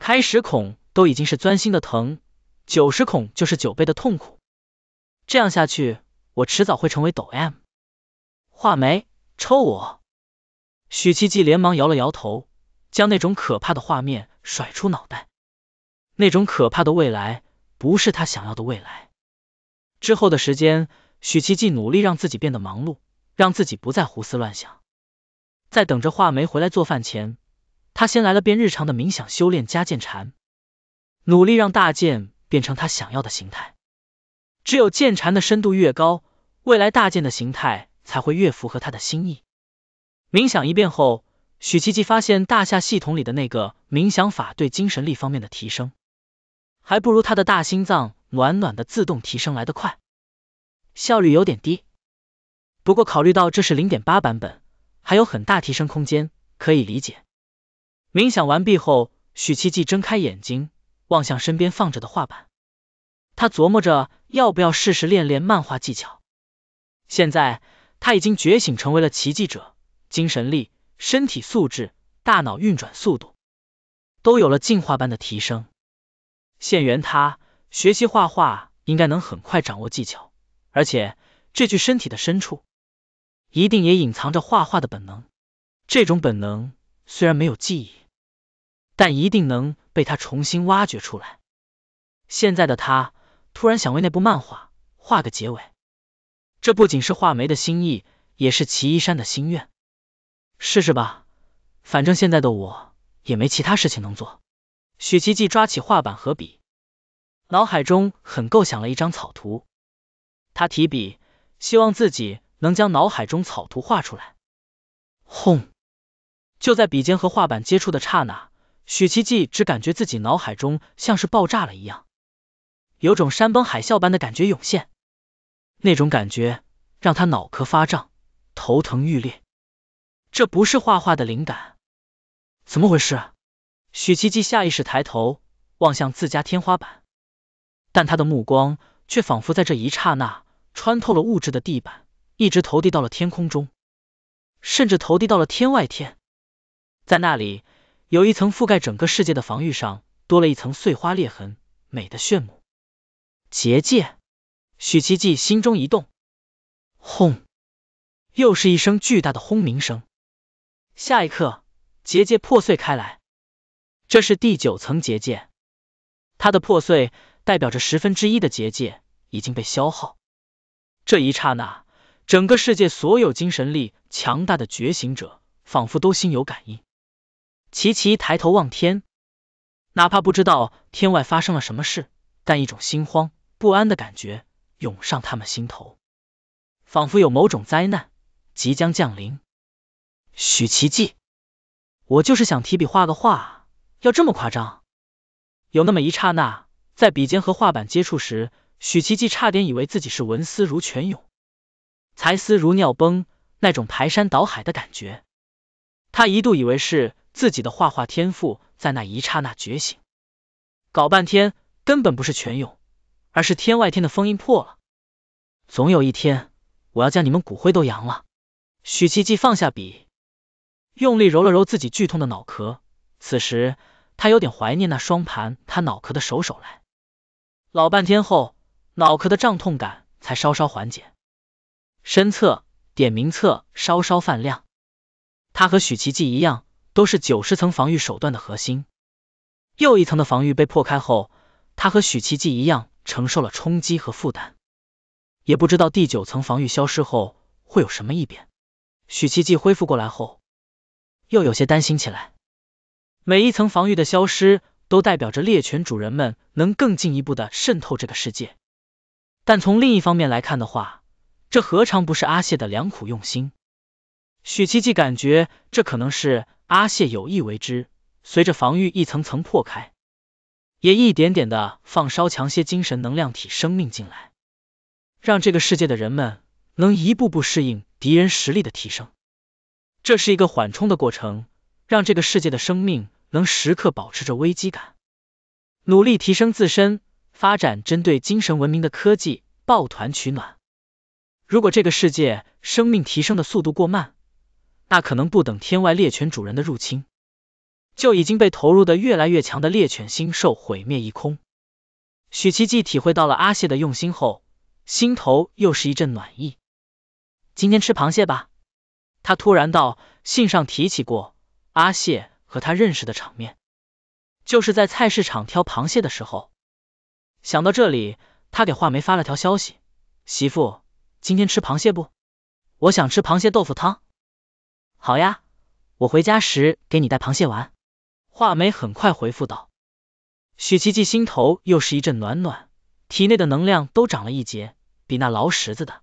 [SPEAKER 1] 开十孔都已经是钻心的疼，九十孔就是九倍的痛苦。这样下去，我迟早会成为抖 M。画眉，抽我！许七七连忙摇了摇头，将那种可怕的画面甩出脑袋。那种可怕的未来，不是他想要的未来。之后的时间，许七七努力让自己变得忙碌，让自己不再胡思乱想。在等着画眉回来做饭前，他先来了遍日常的冥想修炼加剑禅，努力让大剑变成他想要的形态。只有剑禅的深度越高，未来大剑的形态才会越符合他的心意。冥想一遍后，许七七发现大夏系统里的那个冥想法对精神力方面的提升，还不如他的大心脏暖暖的自动提升来得快，效率有点低。不过考虑到这是零点八版本，还有很大提升空间，可以理解。冥想完毕后，许七七睁开眼睛，望向身边放着的画板。他琢磨着要不要试试练练漫画技巧。现在他已经觉醒，成为了奇迹者，精神力、身体素质、大脑运转速度都有了进化般的提升。现原他学习画画，应该能很快掌握技巧。而且这具身体的深处一定也隐藏着画画的本能。这种本能虽然没有记忆，但一定能被他重新挖掘出来。现在的他。突然想为那部漫画画个结尾，这不仅是画眉的心意，也是齐一山的心愿。试试吧，反正现在的我也没其他事情能做。许奇迹抓起画板和笔，脑海中很构想了一张草图。他提笔，希望自己能将脑海中草图画出来。轰！就在笔尖和画板接触的刹那，许奇迹只感觉自己脑海中像是爆炸了一样。有种山崩海啸般的感觉涌现，那种感觉让他脑壳发胀，头疼欲裂。这不是画画的灵感，怎么回事？许七七下意识抬头望向自家天花板，但他的目光却仿佛在这一刹那穿透了物质的地板，一直投递到了天空中，甚至投递到了天外天。在那里，有一层覆盖整个世界的防御上多了一层碎花裂痕，美的炫目。结界，许奇迹心中一动，轰，又是一声巨大的轰鸣声。下一刻，结界破碎开来。这是第九层结界，它的破碎代表着十分之一的结界已经被消耗。这一刹那，整个世界所有精神力强大的觉醒者，仿佛都心有感应，齐齐抬头望天。哪怕不知道天外发生了什么事，但一种心慌。不安的感觉涌上他们心头，仿佛有某种灾难即将降临。许奇迹，我就是想提笔画个画，要这么夸张？有那么一刹那，在笔尖和画板接触时，许奇迹差点以为自己是文思如泉涌，才思如尿崩，那种排山倒海的感觉。他一度以为是自己的画画天赋在那一刹那觉醒，搞半天根本不是泉涌。而是天外天的封印破了，总有一天我要将你们骨灰都扬了。许奇迹放下笔，用力揉了揉自己剧痛的脑壳。此时他有点怀念那双盘他脑壳的手手来。老半天后，脑壳的胀痛感才稍稍缓解。身侧点名册稍稍泛亮，他和许奇迹一样，都是九十层防御手段的核心。又一层的防御被破开后，他和许奇迹一样。承受了冲击和负担，也不知道第九层防御消失后会有什么异变。许七迹恢复过来后，又有些担心起来。每一层防御的消失，都代表着猎犬主人们能更进一步的渗透这个世界。但从另一方面来看的话，这何尝不是阿谢的良苦用心？许七迹感觉这可能是阿谢有意为之。随着防御一层层破开。也一点点的放稍强些精神能量体生命进来，让这个世界的人们能一步步适应敌人实力的提升。这是一个缓冲的过程，让这个世界的生命能时刻保持着危机感，努力提升自身，发展针对精神文明的科技，抱团取暖。如果这个世界生命提升的速度过慢，那可能不等天外猎犬主人的入侵。就已经被投入的越来越强的猎犬星兽毁灭一空。许奇迹体会到了阿谢的用心后，心头又是一阵暖意。今天吃螃蟹吧，他突然道。信上提起过阿谢和他认识的场面，就是在菜市场挑螃蟹的时候。想到这里，他给画眉发了条消息：“媳妇，今天吃螃蟹不？我想吃螃蟹豆腐汤。”好呀，我回家时给你带螃蟹玩。画眉很快回复道，许奇迹心头又是一阵暖暖，体内的能量都涨了一截，比那劳什子的，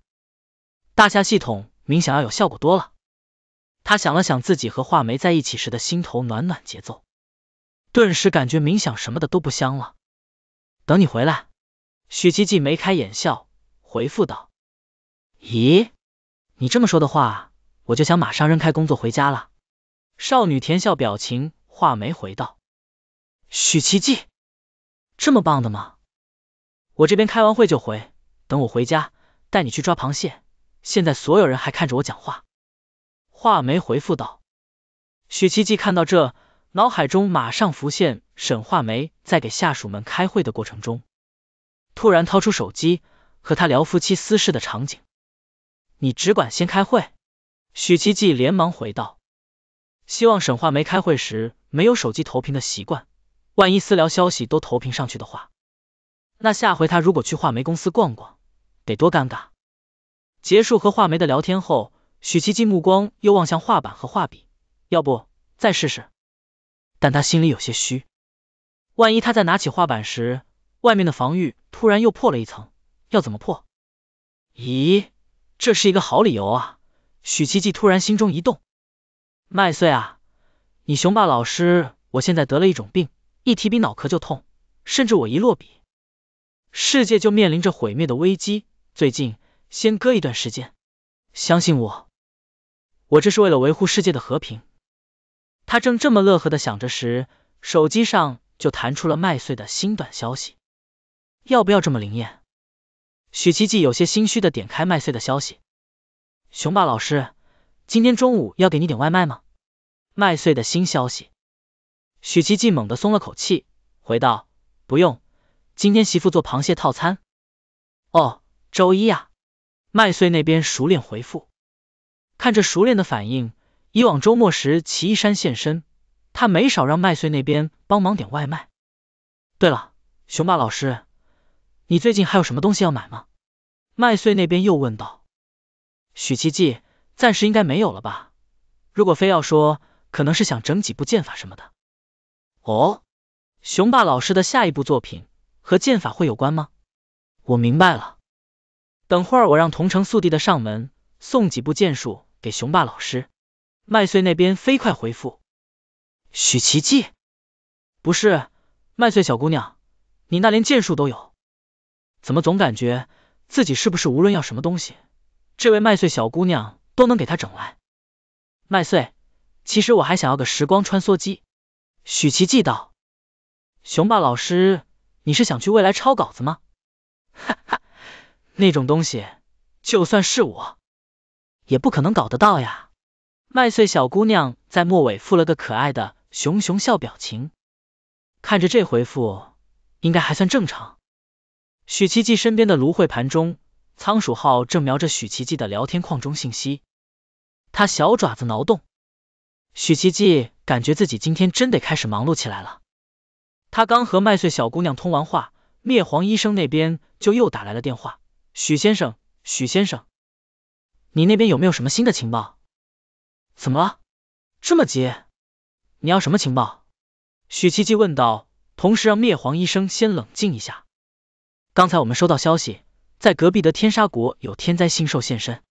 [SPEAKER 1] 大夏系统冥想要有效果多了。他想了想自己和画眉在一起时的心头暖暖节奏，顿时感觉冥想什么的都不香了。等你回来，许奇迹眉开眼笑回复道：“咦，你这么说的话，我就想马上扔开工作回家了。”少女甜笑表情。华梅回道：“许奇迹，这么棒的吗？我这边开完会就回，等我回家带你去抓螃蟹。现在所有人还看着我讲话。”华梅回复道：“许奇迹，看到这，脑海中马上浮现沈画梅在给下属们开会的过程中，突然掏出手机和他聊夫妻私事的场景。你只管先开会。”许奇迹连忙回道。希望沈画梅开会时没有手机投屏的习惯，万一私聊消息都投屏上去的话，那下回他如果去画眉公司逛逛得多尴尬。结束和画眉的聊天后，许七七目光又望向画板和画笔，要不再试试？但他心里有些虚，万一他在拿起画板时，外面的防御突然又破了一层，要怎么破？咦，这是一个好理由啊！许七七突然心中一动。麦穗啊，你雄霸老师，我现在得了一种病，一提笔脑壳就痛，甚至我一落笔，世界就面临着毁灭的危机。最近先搁一段时间，相信我，我这是为了维护世界的和平。他正这么乐呵的想着时，手机上就弹出了麦穗的新短消息，要不要这么灵验？许七七有些心虚的点开麦穗的消息，雄霸老师。今天中午要给你点外卖吗？麦穗的新消息，许七季猛地松了口气，回道：不用，今天媳妇做螃蟹套餐。哦，周一呀，麦穗那边熟练回复。看着熟练的反应，以往周末时齐一山现身，他没少让麦穗那边帮忙点外卖。对了，雄霸老师，你最近还有什么东西要买吗？麦穗那边又问道。许七迹。暂时应该没有了吧？如果非要说，可能是想整几部剑法什么的。哦，雄霸老师的下一部作品和剑法会有关吗？我明白了，等会儿我让同城速递的上门送几部剑术给雄霸老师。麦穗那边飞快回复，许奇迹不是麦穗小姑娘，你那连剑术都有，怎么总感觉自己是不是无论要什么东西，这位麦穗小姑娘？都能给他整来，麦穗。其实我还想要个时光穿梭机。许奇迹道：“雄霸老师，你是想去未来抄稿子吗？”哈哈，那种东西就算是我也不可能搞得到呀。麦穗小姑娘在末尾附了个可爱的熊熊笑表情，看着这回复应该还算正常。许奇迹身边的芦荟盘中。仓鼠号正瞄着许奇迹的聊天框中信息，他小爪子挠动。许奇迹感觉自己今天真得开始忙碌起来了。他刚和麦穗小姑娘通完话，灭黄医生那边就又打来了电话：“许先生，许先生，你那边有没有什么新的情报？怎么了？这么急？你要什么情报？”许奇迹问道，同时让灭黄医生先冷静一下。刚才我们收到消息。在隔壁的天沙国有天灾星兽现身，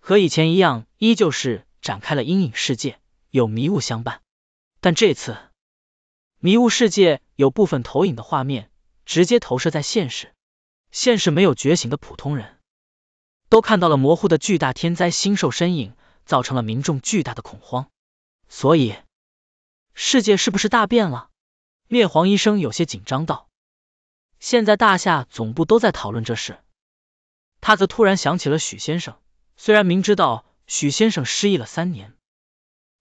[SPEAKER 1] 和以前一样，依旧是展开了阴影世界，有迷雾相伴。但这次，迷雾世界有部分投影的画面直接投射在现实，现实没有觉醒的普通人，都看到了模糊的巨大天灾星兽身影，造成了民众巨大的恐慌。所以，世界是不是大变了？灭黄医生有些紧张道。现在大夏总部都在讨论这事，他则突然想起了许先生。虽然明知道许先生失忆了三年，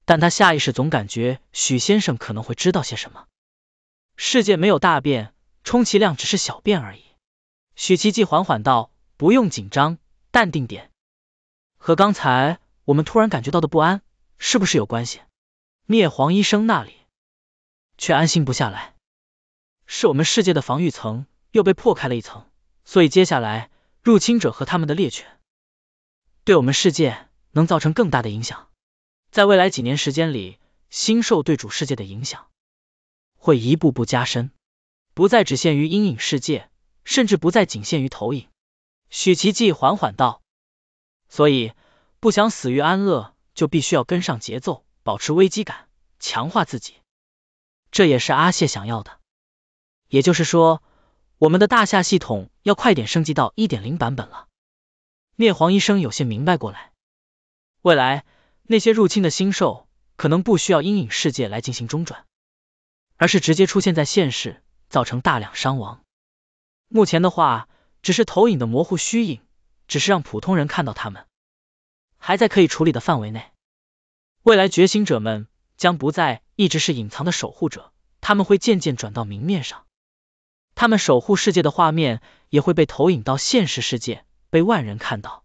[SPEAKER 1] 但他下意识总感觉许先生可能会知道些什么。世界没有大变，充其量只是小变而已。许奇迹缓缓道：“不用紧张，淡定点。和刚才我们突然感觉到的不安，是不是有关系？”灭黄医生那里，却安心不下来。是我们世界的防御层又被破开了一层，所以接下来入侵者和他们的猎犬对我们世界能造成更大的影响。在未来几年时间里，星兽对主世界的影响会一步步加深，不再只限于阴影世界，甚至不再仅限于投影。许奇迹缓缓道：“所以不想死于安乐，就必须要跟上节奏，保持危机感，强化自己。这也是阿谢想要的。”也就是说，我们的大夏系统要快点升级到一点零版本了。灭黄医生有些明白过来，未来那些入侵的星兽可能不需要阴影世界来进行中转，而是直接出现在现实，造成大量伤亡。目前的话，只是投影的模糊虚影，只是让普通人看到他们，还在可以处理的范围内。未来觉醒者们将不再一直是隐藏的守护者，他们会渐渐转到明面上。他们守护世界的画面也会被投影到现实世界，被万人看到。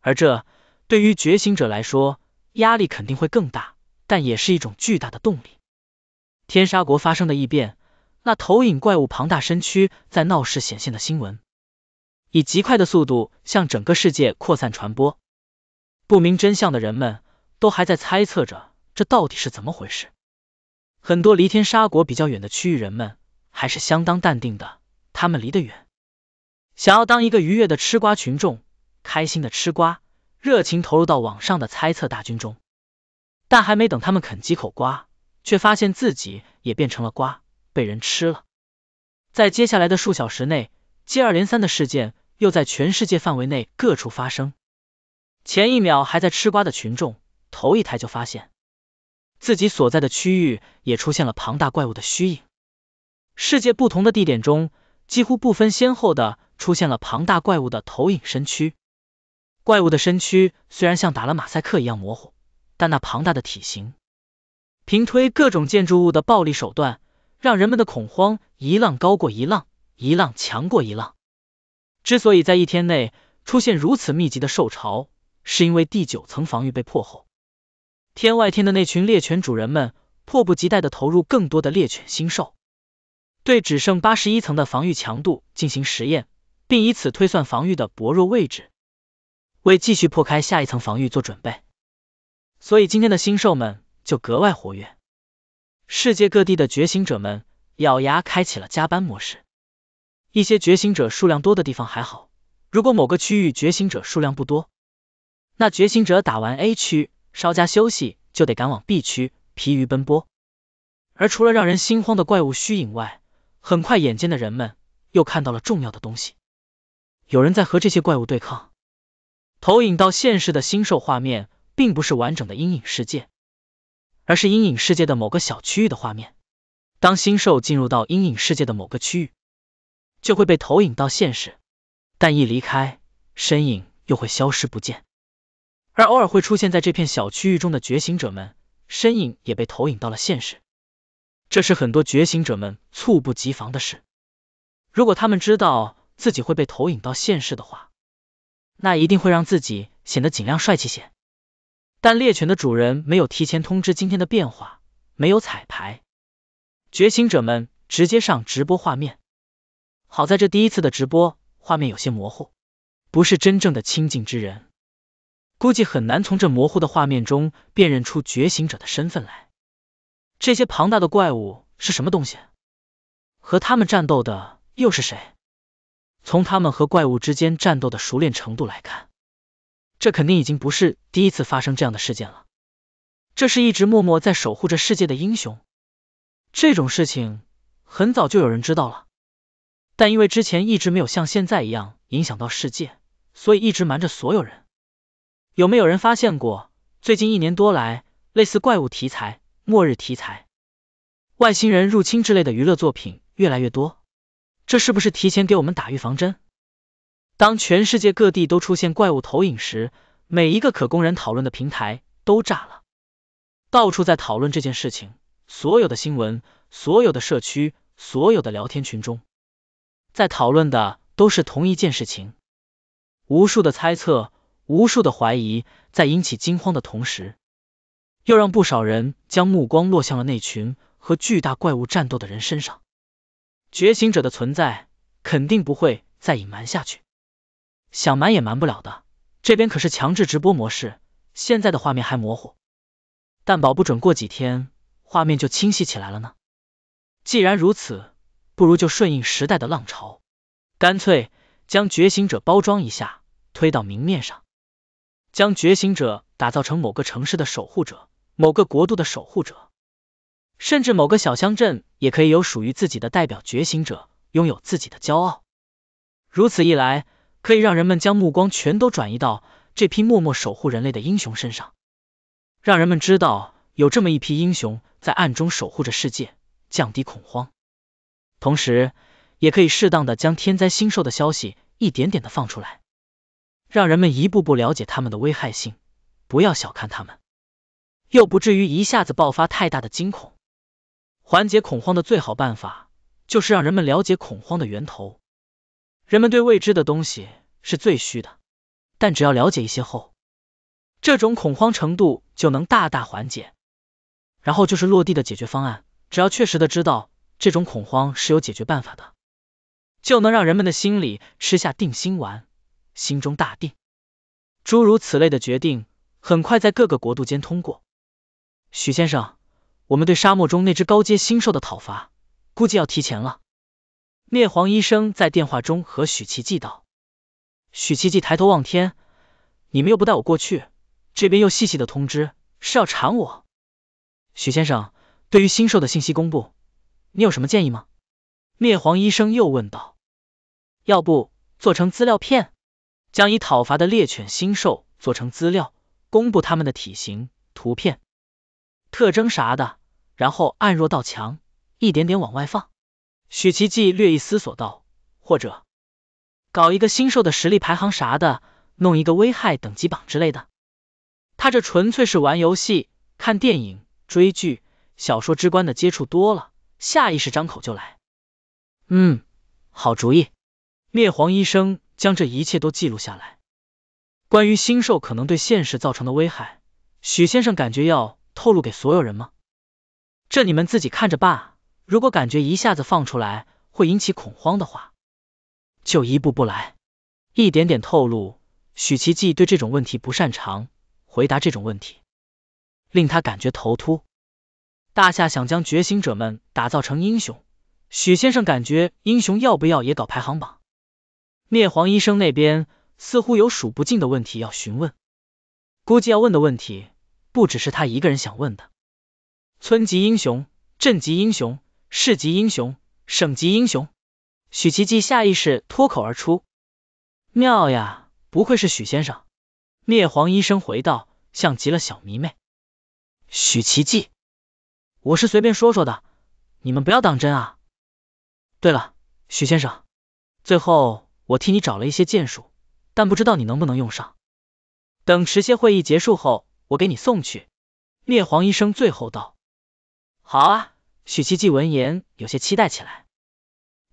[SPEAKER 1] 而这对于觉醒者来说，压力肯定会更大，但也是一种巨大的动力。天沙国发生的异变，那投影怪物庞大身躯在闹市显现的新闻，以极快的速度向整个世界扩散传播。不明真相的人们，都还在猜测着这到底是怎么回事。很多离天沙国比较远的区域人们。还是相当淡定的，他们离得远，想要当一个愉悦的吃瓜群众，开心的吃瓜，热情投入到网上的猜测大军中。但还没等他们啃几口瓜，却发现自己也变成了瓜，被人吃了。在接下来的数小时内，接二连三的事件又在全世界范围内各处发生。前一秒还在吃瓜的群众，头一抬就发现自己所在的区域也出现了庞大怪物的虚影。世界不同的地点中，几乎不分先后的出现了庞大怪物的投影身躯。怪物的身躯虽然像打了马赛克一样模糊，但那庞大的体型，平推各种建筑物的暴力手段，让人们的恐慌一浪高过一浪，一浪强过一浪。之所以在一天内出现如此密集的兽潮，是因为第九层防御被破后，天外天的那群猎犬主人们迫不及待的投入更多的猎犬新兽。对只剩八十一层的防御强度进行实验，并以此推算防御的薄弱位置，为继续破开下一层防御做准备。所以今天的新兽们就格外活跃。世界各地的觉醒者们咬牙开启了加班模式。一些觉醒者数量多的地方还好，如果某个区域觉醒者数量不多，那觉醒者打完 A 区稍加休息就得赶往 B 区，疲于奔波。而除了让人心慌的怪物虚影外，很快，眼尖的人们又看到了重要的东西。有人在和这些怪物对抗。投影到现实的星兽画面，并不是完整的阴影世界，而是阴影世界的某个小区域的画面。当星兽进入到阴影世界的某个区域，就会被投影到现实，但一离开，身影又会消失不见。而偶尔会出现在这片小区域中的觉醒者们，身影也被投影到了现实。这是很多觉醒者们猝不及防的事。如果他们知道自己会被投影到现实的话，那一定会让自己显得尽量帅气些。但猎犬的主人没有提前通知今天的变化，没有彩排，觉醒者们直接上直播画面。好在这第一次的直播画面有些模糊，不是真正的亲近之人，估计很难从这模糊的画面中辨认出觉醒者的身份来。这些庞大的怪物是什么东西？和他们战斗的又是谁？从他们和怪物之间战斗的熟练程度来看，这肯定已经不是第一次发生这样的事件了。这是一直默默在守护着世界的英雄。这种事情很早就有人知道了，但因为之前一直没有像现在一样影响到世界，所以一直瞒着所有人。有没有人发现过？最近一年多来，类似怪物题材……末日题材、外星人入侵之类的娱乐作品越来越多，这是不是提前给我们打预防针？当全世界各地都出现怪物投影时，每一个可供人讨论的平台都炸了，到处在讨论这件事情。所有的新闻、所有的社区、所有的聊天群中，在讨论的都是同一件事情。无数的猜测、无数的怀疑，在引起惊慌的同时。又让不少人将目光落向了那群和巨大怪物战斗的人身上。觉醒者的存在肯定不会再隐瞒下去，想瞒也瞒不了的。这边可是强制直播模式，现在的画面还模糊，但保不准过几天画面就清晰起来了呢。既然如此，不如就顺应时代的浪潮，干脆将觉醒者包装一下，推到明面上，将觉醒者打造成某个城市的守护者。某个国度的守护者，甚至某个小乡镇也可以有属于自己的代表觉醒者，拥有自己的骄傲。如此一来，可以让人们将目光全都转移到这批默默守护人类的英雄身上，让人们知道有这么一批英雄在暗中守护着世界，降低恐慌。同时，也可以适当的将天灾星兽的消息一点点的放出来，让人们一步步了解他们的危害性，不要小看他们。又不至于一下子爆发太大的惊恐，缓解恐慌的最好办法就是让人们了解恐慌的源头。人们对未知的东西是最虚的，但只要了解一些后，这种恐慌程度就能大大缓解。然后就是落地的解决方案，只要确实的知道这种恐慌是有解决办法的，就能让人们的心里吃下定心丸，心中大定。诸如此类的决定很快在各个国度间通过。许先生，我们对沙漠中那只高阶星兽的讨伐估计要提前了。灭黄医生在电话中和许奇迹道。许奇迹抬头望天，你们又不带我过去，这边又细细的通知，是要缠我？许先生，对于星兽的信息公布，你有什么建议吗？灭黄医生又问道。要不做成资料片，将已讨伐的猎犬星兽做成资料，公布它们的体型、图片。特征啥的，然后暗弱到强，一点点往外放。许奇记略一思索道：“或者搞一个新兽的实力排行啥的，弄一个危害等级榜之类的。”他这纯粹是玩游戏、看电影、追剧、小说之观的接触多了，下意识张口就来。嗯，好主意。灭黄医生将这一切都记录下来。关于新兽可能对现实造成的危害，许先生感觉要。透露给所有人吗？这你们自己看着办。如果感觉一下子放出来会引起恐慌的话，就一步步来，一点点透露。许奇记对这种问题不擅长回答，这种问题令他感觉头秃。大夏想将觉醒者们打造成英雄，许先生感觉英雄要不要也搞排行榜？灭黄医生那边似乎有数不尽的问题要询问，估计要问的问题。不只是他一个人想问的。村级英雄、镇级英雄、市级英雄、省级英雄，许奇迹下意识脱口而出。妙呀，不愧是许先生。灭黄医生回道，像极了小迷妹。许奇迹，我是随便说说的，你们不要当真啊。对了，许先生，最后我替你找了一些剑术，但不知道你能不能用上。等迟些会议结束后。我给你送去，灭黄医生最后道。好，啊。”许七七闻言有些期待起来。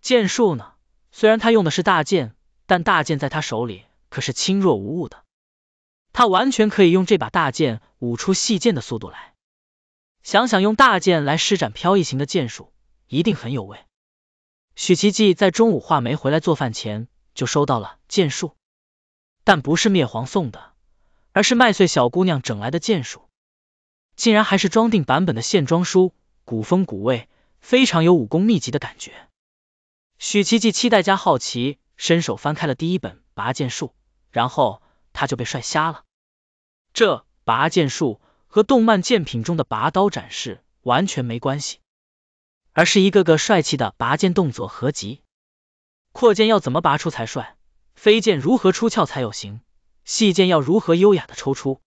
[SPEAKER 1] 剑术呢？虽然他用的是大剑，但大剑在他手里可是轻若无物的，他完全可以用这把大剑舞出细剑的速度来。想想用大剑来施展飘逸型的剑术，一定很有味。许奇迹在中午画眉回来做饭前，就收到了剑术，但不是灭黄送的。而是麦穗小姑娘整来的剑术，竟然还是装订版本的线装书，古风古味，非常有武功秘籍的感觉。许琪琪期待加好奇，伸手翻开了第一本《拔剑术》，然后他就被帅瞎了。这拔剑术和动漫剑品中的拔刀展示完全没关系，而是一个个帅气的拔剑动作合集。阔剑要怎么拔出才帅？飞剑如何出鞘才有型？细剑要如何优雅的抽出，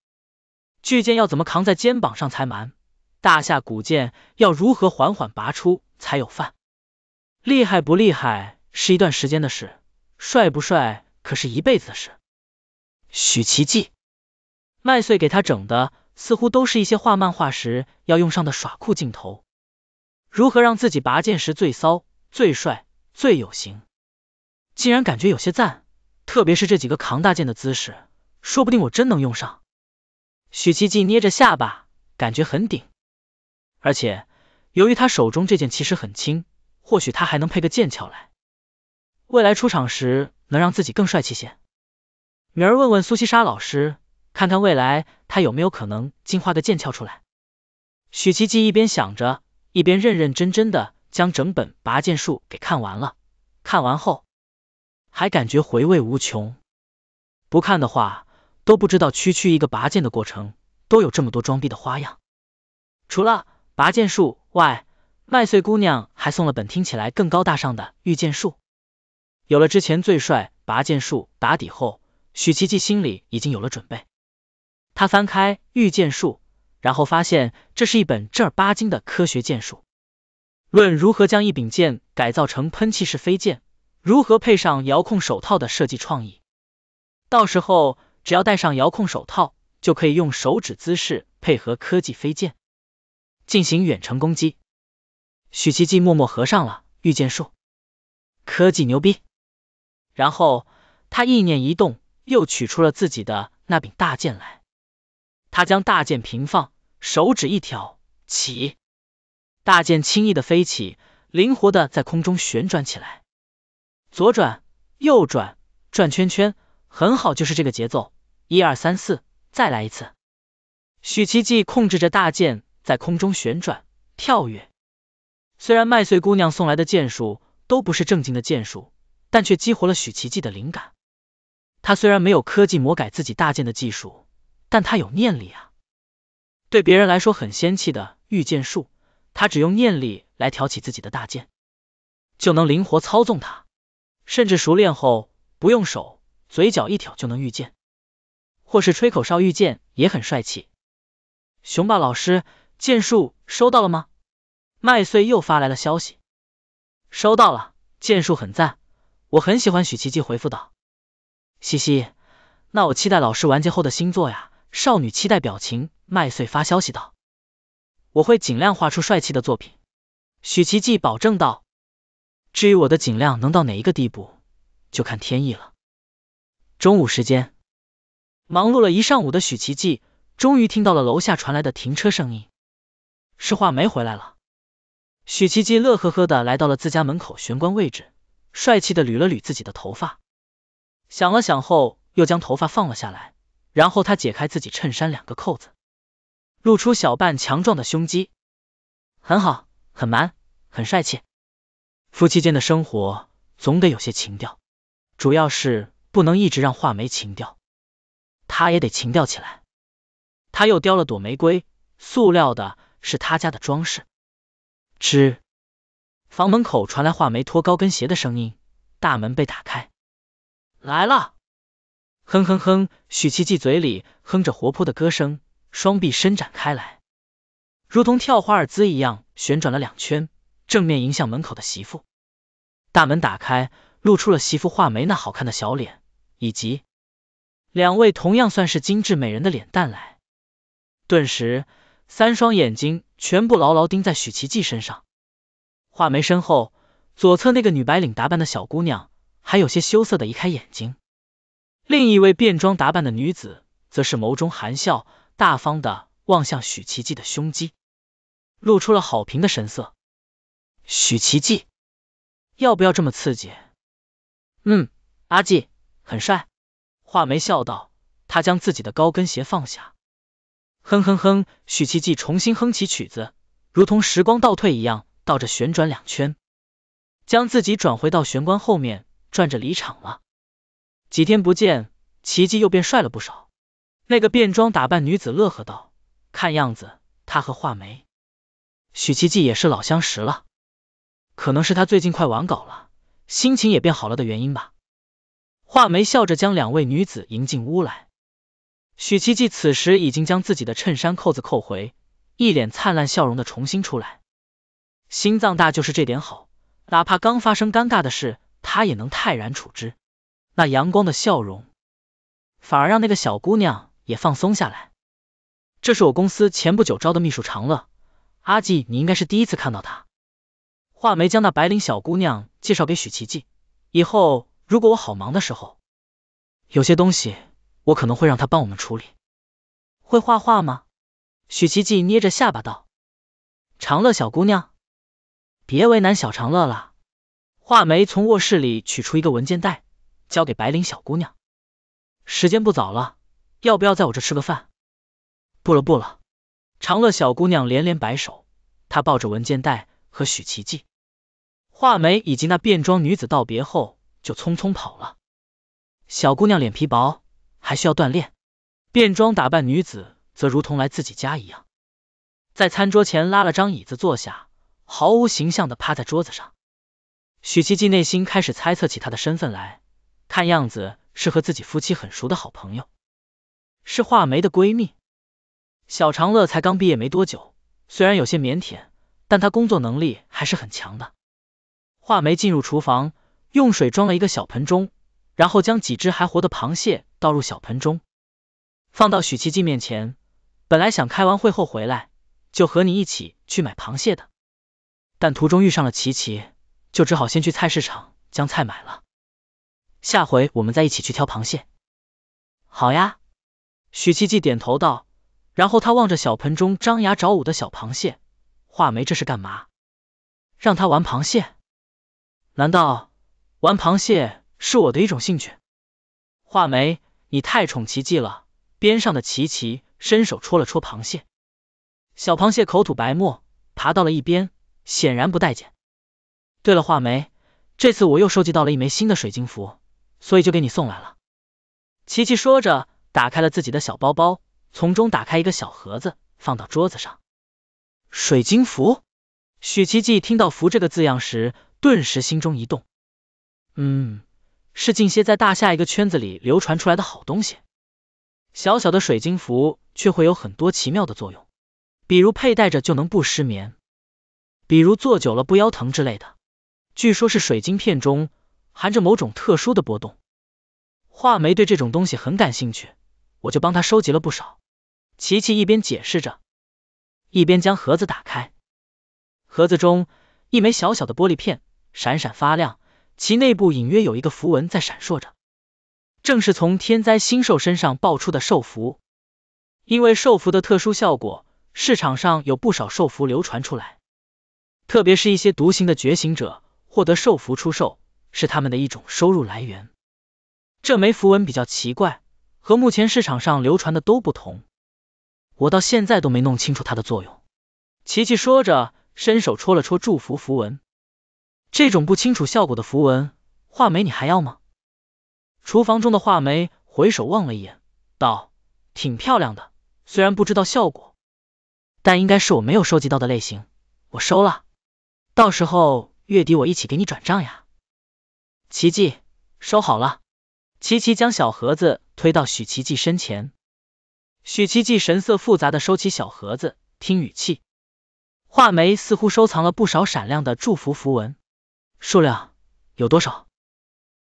[SPEAKER 1] 巨剑要怎么扛在肩膀上才蛮，大夏古剑要如何缓缓拔出才有范，厉害不厉害是一段时间的事，帅不帅可是一辈子的事。许奇迹，麦穗给他整的似乎都是一些画漫画时要用上的耍酷镜头，如何让自己拔剑时最骚、最帅、最有型，竟然感觉有些赞。特别是这几个扛大剑的姿势，说不定我真能用上。许七七捏着下巴，感觉很顶。而且，由于他手中这件其实很轻，或许他还能配个剑鞘来，未来出场时能让自己更帅气些。明儿问问苏西沙老师，看看未来他有没有可能进化个剑鞘出来。许七七一边想着，一边认认真真的将整本拔剑术给看完了。看完后，还感觉回味无穷，不看的话都不知道，区区一个拔剑的过程都有这么多装逼的花样。除了拔剑术外，麦穗姑娘还送了本听起来更高大上的御剑术。有了之前最帅拔剑术打底后，许奇迹心里已经有了准备。他翻开御剑术，然后发现这是一本正儿八经的科学剑术，论如何将一柄剑改造成喷气式飞剑。如何配上遥控手套的设计创意？到时候只要戴上遥控手套，就可以用手指姿势配合科技飞剑进行远程攻击。许奇迹默默合上了御剑术，科技牛逼。然后他意念一动，又取出了自己的那柄大剑来。他将大剑平放，手指一挑，起大剑轻易的飞起，灵活的在空中旋转起来。左转，右转，转圈圈，很好，就是这个节奏，一二三四，再来一次。许奇迹控制着大剑在空中旋转、跳跃。虽然麦穗姑娘送来的剑术都不是正经的剑术，但却激活了许奇迹的灵感。他虽然没有科技魔改自己大剑的技术，但他有念力啊。对别人来说很仙气的御剑术，他只用念力来挑起自己的大剑，就能灵活操纵它。甚至熟练后不用手，嘴角一挑就能遇见，或是吹口哨遇见也很帅气。雄霸老师，剑术收到了吗？麦穗又发来了消息，收到了，剑术很赞，我很喜欢。许奇迹回复道，嘻嘻，那我期待老师完结后的新作呀，少女期待表情。麦穗发消息道，我会尽量画出帅气的作品。许奇迹保证道。至于我的，尽量能到哪一个地步，就看天意了。中午时间，忙碌了一上午的许奇迹，终于听到了楼下传来的停车声音，是画梅回来了。许奇迹乐呵呵的来到了自家门口玄关位置，帅气的捋了捋自己的头发，想了想后，又将头发放了下来，然后他解开自己衬衫两个扣子，露出小半强壮的胸肌，很好，很 man，很帅气。夫妻间的生活总得有些情调，主要是不能一直让画眉情调，他也得情调起来。他又雕了朵玫瑰，塑料的，是他家的装饰。吱，房门口传来画眉脱高跟鞋的声音，大门被打开，来了。哼哼哼，许七七嘴里哼着活泼的歌声，双臂伸展开来，如同跳华尔兹一样旋转了两圈。正面迎向门口的媳妇，大门打开，露出了媳妇画眉那好看的小脸，以及两位同样算是精致美人的脸蛋来。顿时，三双眼睛全部牢牢盯在许奇迹身上。画眉身后左侧那个女白领打扮的小姑娘还有些羞涩的移开眼睛，另一位便装打扮的女子则是眸中含笑，大方的望向许奇迹的胸肌，露出了好评的神色。许奇迹，要不要这么刺激？嗯，阿纪很帅。画眉笑道，他将自己的高跟鞋放下，哼哼哼，许奇迹重新哼起曲子，如同时光倒退一样，倒着旋转两圈，将自己转回到玄关后面，转着离场了。几天不见，奇迹又变帅了不少。那个变装打扮女子乐呵道：“看样子，他和画眉、许奇迹也是老相识了。”可能是他最近快完稿了，心情也变好了的原因吧。画眉笑着将两位女子迎进屋来。许七七此时已经将自己的衬衫扣子扣回，一脸灿烂笑容的重新出来。心脏大就是这点好，哪怕刚发生尴尬的事，她也能泰然处之。那阳光的笑容，反而让那个小姑娘也放松下来。这是我公司前不久招的秘书长乐，阿季，你应该是第一次看到她。画眉将那白领小姑娘介绍给许奇迹，以后如果我好忙的时候，有些东西我可能会让她帮我们处理。会画画吗？许奇迹捏着下巴道：“长乐小姑娘，别为难小长乐了。”画眉从卧室里取出一个文件袋，交给白领小姑娘。时间不早了，要不要在我这吃个饭？不了不了，长乐小姑娘连连摆手。她抱着文件袋和许奇迹。画眉以及那变装女子道别后，就匆匆跑了。小姑娘脸皮薄，还需要锻炼。变装打扮女子则如同来自己家一样，在餐桌前拉了张椅子坐下，毫无形象的趴在桌子上。许七七内心开始猜测起她的身份来，看样子是和自己夫妻很熟的好朋友，是画眉的闺蜜。小长乐才刚毕业没多久，虽然有些腼腆，但她工作能力还是很强的。画眉进入厨房，用水装了一个小盆中，然后将几只还活的螃蟹倒入小盆中，放到许七七面前。本来想开完会后回来就和你一起去买螃蟹的，但途中遇上了琪琪，就只好先去菜市场将菜买了。下回我们再一起去挑螃蟹。好呀，许七七点头道。然后他望着小盆中张牙找舞的小螃蟹，画眉这是干嘛？让他玩螃蟹？难道玩螃蟹是我的一种兴趣？画眉，你太宠奇迹了。边上的琪琪伸手戳了戳螃蟹，小螃蟹口吐白沫，爬到了一边，显然不待见。对了，画眉，这次我又收集到了一枚新的水晶符，所以就给你送来了。琪琪说着，打开了自己的小包包，从中打开一个小盒子，放到桌子上。水晶符，许奇迹听到“符”这个字样时。顿时心中一动，嗯，是近些在大夏一个圈子里流传出来的好东西。小小的水晶符却会有很多奇妙的作用，比如佩戴着就能不失眠，比如坐久了不腰疼之类的。据说是水晶片中含着某种特殊的波动，画眉对这种东西很感兴趣，我就帮他收集了不少。琪琪一边解释着，一边将盒子打开，盒子中一枚小小的玻璃片。闪闪发亮，其内部隐约有一个符文在闪烁着，正是从天灾星兽身上爆出的兽符。因为兽符的特殊效果，市场上有不少兽符流传出来，特别是一些独行的觉醒者获得兽符出售，是他们的一种收入来源。这枚符文比较奇怪，和目前市场上流传的都不同，我到现在都没弄清楚它的作用。琪琪说着，伸手戳了戳祝福符文。这种不清楚效果的符文画眉，你还要吗？厨房中的画眉回首望了一眼，道：“挺漂亮的，虽然不知道效果，但应该是我没有收集到的类型，我收了。到时候月底我一起给你转账呀。”奇迹收好了，琪琪将小盒子推到许奇迹身前。许奇迹神色复杂的收起小盒子，听语气，画眉似乎收藏了不少闪亮的祝福符文。数量有多少？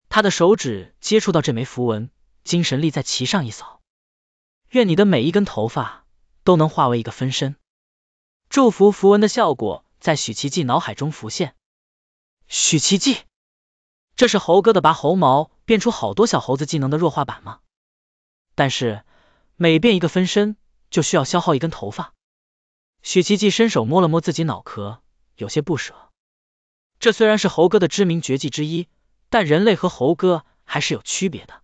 [SPEAKER 1] 他的手指接触到这枚符文，精神力在其上一扫，愿你的每一根头发都能化为一个分身。祝福符文的效果在许奇迹脑海中浮现。许奇迹，这是猴哥的拔猴毛变出好多小猴子技能的弱化版吗？但是每变一个分身就需要消耗一根头发。许奇迹伸手摸了摸自己脑壳，有些不舍。这虽然是猴哥的知名绝技之一，但人类和猴哥还是有区别的。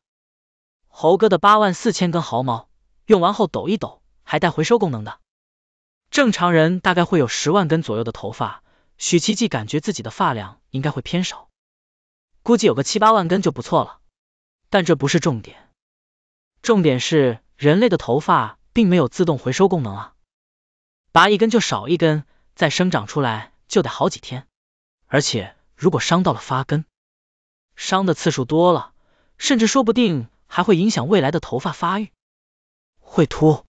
[SPEAKER 1] 猴哥的八万四千根毫毛用完后抖一抖，还带回收功能的。正常人大概会有十万根左右的头发，许奇迹感觉自己的发量应该会偏少，估计有个七八万根就不错了。但这不是重点，重点是人类的头发并没有自动回收功能啊，拔一根就少一根，再生长出来就得好几天。而且如果伤到了发根，伤的次数多了，甚至说不定还会影响未来的头发发育，会秃。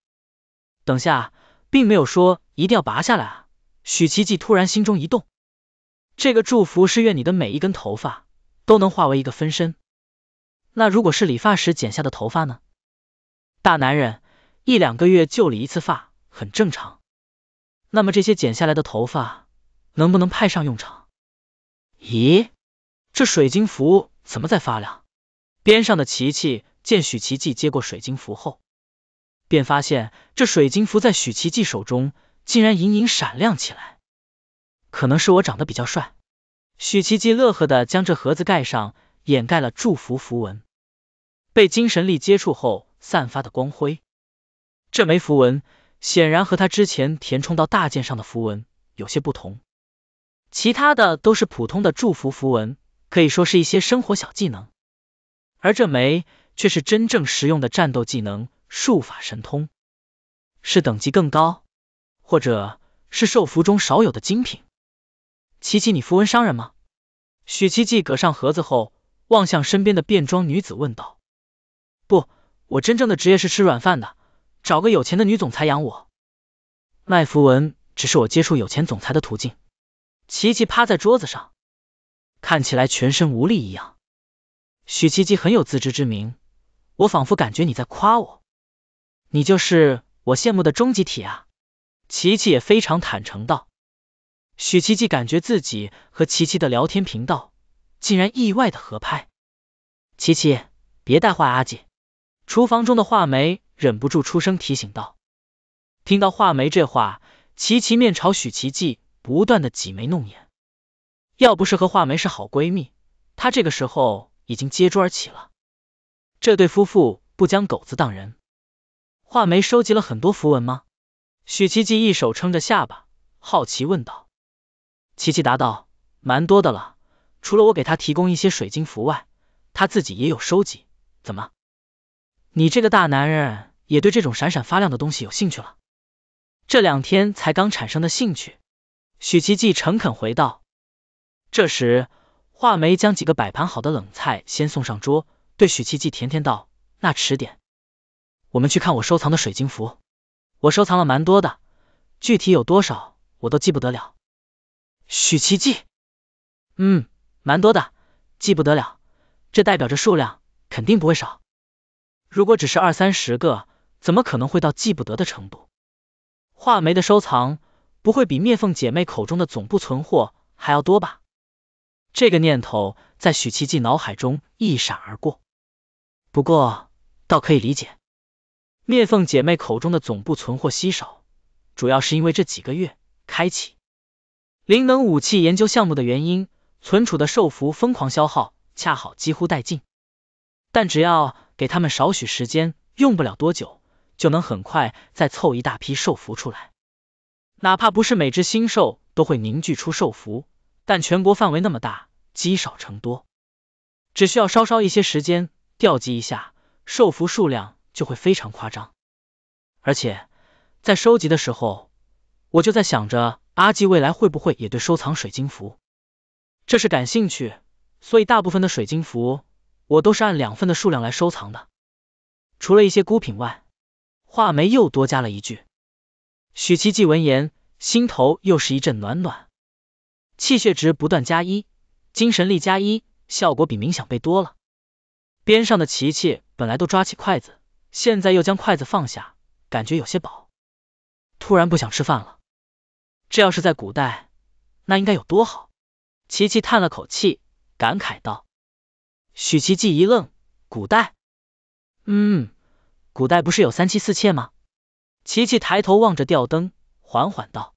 [SPEAKER 1] 等下，并没有说一定要拔下来。啊。许奇迹突然心中一动，这个祝福是愿你的每一根头发都能化为一个分身。那如果是理发时剪下的头发呢？大男人一两个月就理一次发很正常。那么这些剪下来的头发能不能派上用场？咦，这水晶符怎么在发亮？边上的琪琪见许奇迹接过水晶符后，便发现这水晶符在许奇迹手中竟然隐隐闪亮起来。可能是我长得比较帅，许奇迹乐呵的将这盒子盖上，掩盖了祝福符文被精神力接触后散发的光辉。这枚符文显然和他之前填充到大剑上的符文有些不同。其他的都是普通的祝福符文，可以说是一些生活小技能，而这枚却是真正实用的战斗技能、术法神通，是等级更高，或者是受符中少有的精品。琪琪，你符文商人吗？许七季搁上盒子后，望向身边的便装女子问道：“不，我真正的职业是吃软饭的，找个有钱的女总裁养我，卖符文只是我接触有钱总裁的途径。”琪琪趴在桌子上，看起来全身无力一样。许琪琪很有自知之明，我仿佛感觉你在夸我，你就是我羡慕的终极体啊！琪琪也非常坦诚道。许琪琪感觉自己和琪琪的聊天频道竟然意外的合拍。琪琪，别带坏阿姐！厨房中的画眉忍不住出声提醒道。听到画眉这话，琪琪面朝许琪琪。不断的挤眉弄眼，要不是和画眉是好闺蜜，她这个时候已经揭桌而起了。这对夫妇不将狗子当人。画眉收集了很多符文吗？许七七一手撑着下巴，好奇问道。琪琪答道：蛮多的了，除了我给他提供一些水晶符外，他自己也有收集。怎么，你这个大男人也对这种闪闪发亮的东西有兴趣了？这两天才刚产生的兴趣。许奇迹诚恳回道。这时，画眉将几个摆盘好的冷菜先送上桌，对许奇迹甜甜道：“那迟点，我们去看我收藏的水晶符。我收藏了蛮多的，具体有多少我都记不得了。”许奇迹：“嗯，蛮多的，记不得了。这代表着数量肯定不会少。如果只是二三十个，怎么可能会到记不得的程度？”画眉的收藏。不会比灭凤姐妹口中的总部存货还要多吧？这个念头在许奇迹脑海中一闪而过。不过，倒可以理解，灭凤姐妹口中的总部存货稀少，主要是因为这几个月开启灵能武器研究项目的原因，存储的兽符疯狂消耗，恰好几乎殆尽。但只要给他们少许时间，用不了多久，就能很快再凑一大批兽符出来。哪怕不是每只新兽都会凝聚出兽符，但全国范围那么大，积少成多，只需要稍稍一些时间，调集一下兽符数量就会非常夸张。而且在收集的时候，我就在想着阿纪未来会不会也对收藏水晶符，这是感兴趣，所以大部分的水晶符我都是按两份的数量来收藏的，除了一些孤品外，画眉又多加了一句。许奇迹闻言，心头又是一阵暖暖，气血值不断加一，精神力加一，效果比冥想倍多了。边上的琪琪本来都抓起筷子，现在又将筷子放下，感觉有些饱，突然不想吃饭了。这要是在古代，那应该有多好？琪琪叹了口气，感慨道。许奇迹一愣，古代？嗯，古代不是有三妻四妾吗？琪琪抬头望着吊灯，缓缓道：“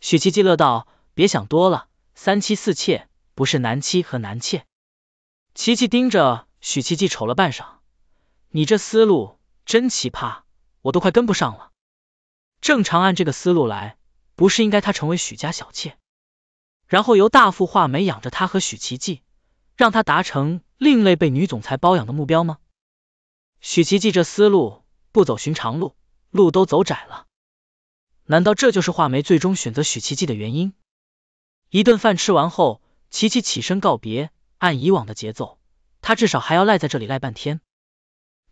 [SPEAKER 1] 许琪琪乐道，别想多了，三妻四妾不是男妻和男妾。”琪琪盯着许琪琪瞅了半晌，你这思路真奇葩，我都快跟不上了。正常按这个思路来，不是应该他成为许家小妾，然后由大富画眉养着他和许琪琪，让他达成另类被女总裁包养的目标吗？许琪琪这思路不走寻常路。路都走窄了，难道这就是画眉最终选择许奇迹的原因？一顿饭吃完后，琪琪起身告别。按以往的节奏，他至少还要赖在这里赖半天，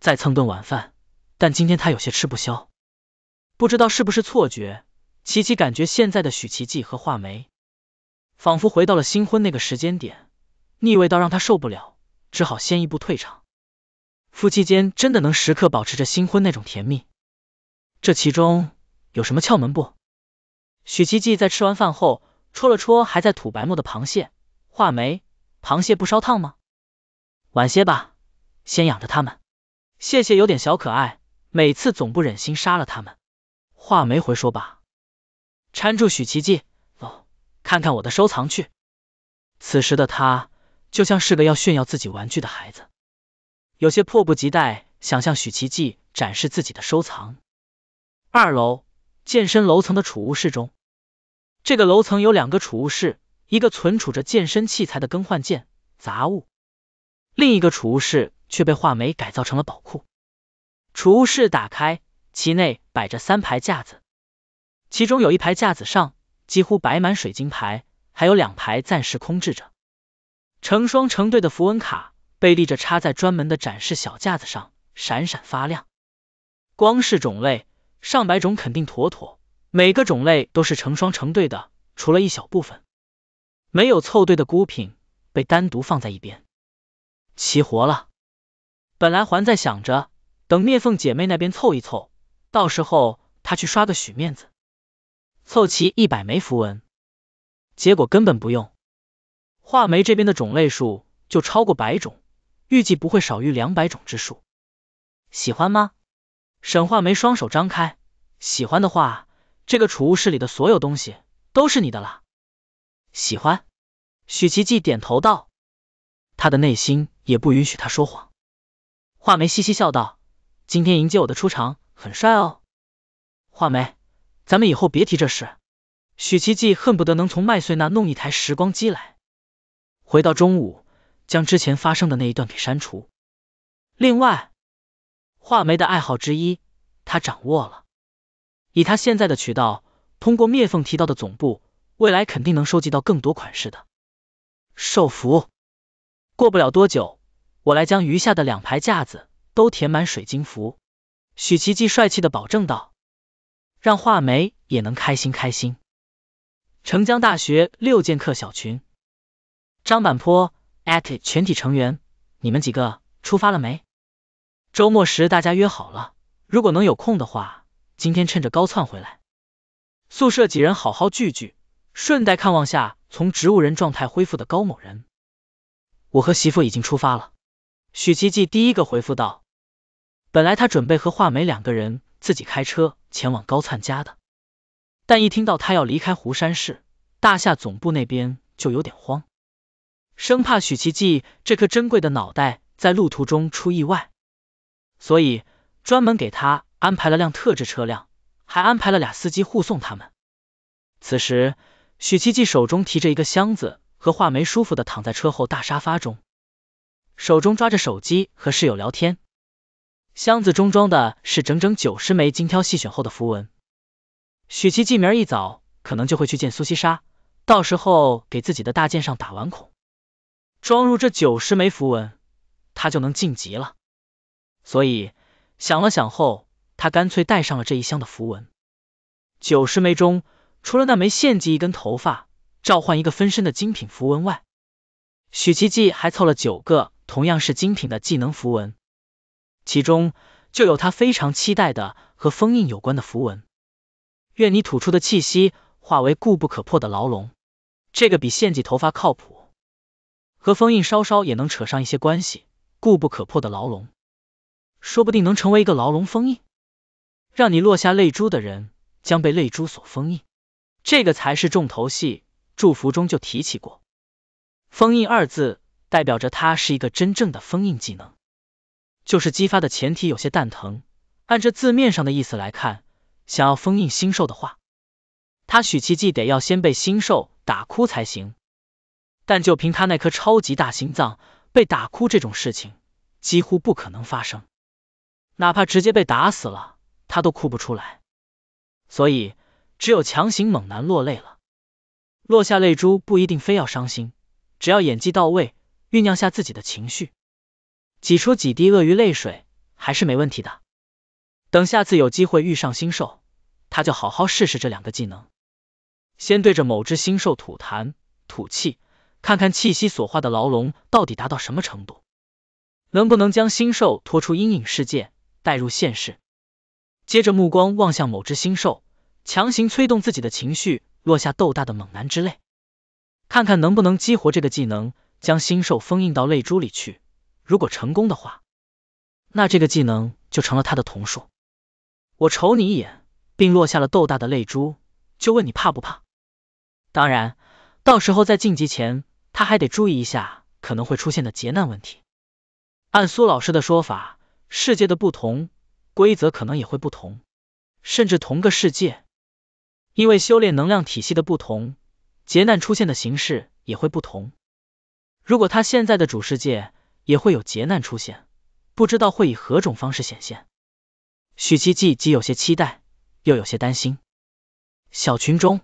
[SPEAKER 1] 再蹭顿晚饭。但今天他有些吃不消，不知道是不是错觉，琪琪感觉现在的许奇迹和画眉，仿佛回到了新婚那个时间点，腻味到让他受不了，只好先一步退场。夫妻间真的能时刻保持着新婚那种甜蜜？这其中有什么窍门不？许奇迹在吃完饭后戳了戳还在吐白沫的螃蟹，画眉，螃蟹不烧烫吗？晚些吧，先养着它们。谢谢，有点小可爱，每次总不忍心杀了它们。画眉回说罢，搀住许奇迹，走，看看我的收藏去。此时的他就像是个要炫耀自己玩具的孩子，有些迫不及待想向许奇迹展示自己的收藏。二楼健身楼层的储物室中，这个楼层有两个储物室，一个存储着健身器材的更换件、杂物，另一个储物室却被画眉改造成了宝库。储物室打开，其内摆着三排架子，其中有一排架子上几乎摆满水晶牌，还有两排暂时空置着。成双成对的符文卡被立着插在专门的展示小架子上，闪闪发亮。光是种类。上百种肯定妥妥，每个种类都是成双成对的，除了一小部分没有凑对的孤品被单独放在一边，齐活了。本来还在想着等灭凤姐妹那边凑一凑，到时候她去刷个许面子，凑齐一百枚符文，结果根本不用，画眉这边的种类数就超过百种，预计不会少于两百种之数。喜欢吗？沈画眉双手张开，喜欢的话，这个储物室里的所有东西都是你的了。喜欢，许奇迹点头道，他的内心也不允许他说谎。画眉嘻嘻笑道，今天迎接我的出场很帅哦。画眉，咱们以后别提这事。许奇迹恨不得能从麦穗那弄一台时光机来，回到中午，将之前发生的那一段给删除。另外。画眉的爱好之一，他掌握了。以他现在的渠道，通过灭缝提到的总部，未来肯定能收集到更多款式的受服。过不了多久，我来将余下的两排架子都填满水晶服。许奇迹帅气的保证道，让画眉也能开心开心。澄江大学六剑客小群，张板坡全体成员，你们几个出发了没？周末时大家约好了，如果能有空的话，今天趁着高窜回来，宿舍几人好好聚聚，顺带看望下从植物人状态恢复的高某人。我和媳妇已经出发了，许奇迹第一个回复道。本来他准备和画眉两个人自己开车前往高窜家的，但一听到他要离开湖山市大夏总部那边，就有点慌，生怕许奇迹这颗珍贵的脑袋在路途中出意外。所以，专门给他安排了辆特制车辆，还安排了俩司机护送他们。此时，许七七手中提着一个箱子，和画眉舒服的躺在车后大沙发中，手中抓着手机和室友聊天。箱子中装的是整整九十枚精挑细选后的符文。许七七明儿一早可能就会去见苏西莎，到时候给自己的大剑上打完孔，装入这九十枚符文，他就能晋级了。所以想了想后，他干脆带上了这一箱的符文。九十枚中，除了那枚献祭一根头发、召唤一个分身的精品符文外，许奇迹还凑了九个同样是精品的技能符文，其中就有他非常期待的和封印有关的符文。愿你吐出的气息化为固不可破的牢笼，这个比献祭头发靠谱，和封印稍稍也能扯上一些关系，固不可破的牢笼。说不定能成为一个牢笼封印，让你落下泪珠的人将被泪珠所封印。这个才是重头戏，祝福中就提起过“封印”二字，代表着它是一个真正的封印技能。就是激发的前提有些蛋疼。按这字面上的意思来看，想要封印星兽的话，他许奇迹得要先被星兽打哭才行。但就凭他那颗超级大心脏，被打哭这种事情几乎不可能发生。哪怕直接被打死了，他都哭不出来，所以只有强行猛男落泪了，落下泪珠不一定非要伤心，只要演技到位，酝酿下自己的情绪，挤出几滴鳄鱼泪水还是没问题的。等下次有机会遇上星兽，他就好好试试这两个技能，先对着某只星兽吐痰、吐气，看看气息所化的牢笼到底达到什么程度，能不能将星兽拖出阴影世界。带入现世，接着目光望向某只星兽，强行催动自己的情绪，落下豆大的猛男之泪，看看能不能激活这个技能，将星兽封印到泪珠里去。如果成功的话，那这个技能就成了他的瞳术。我瞅你一眼，并落下了豆大的泪珠，就问你怕不怕？当然，到时候在晋级前，他还得注意一下可能会出现的劫难问题。按苏老师的说法。世界的不同，规则可能也会不同，甚至同个世界，因为修炼能量体系的不同，劫难出现的形式也会不同。如果他现在的主世界也会有劫难出现，不知道会以何种方式显现。许七七既有些期待，又有些担心。小群中，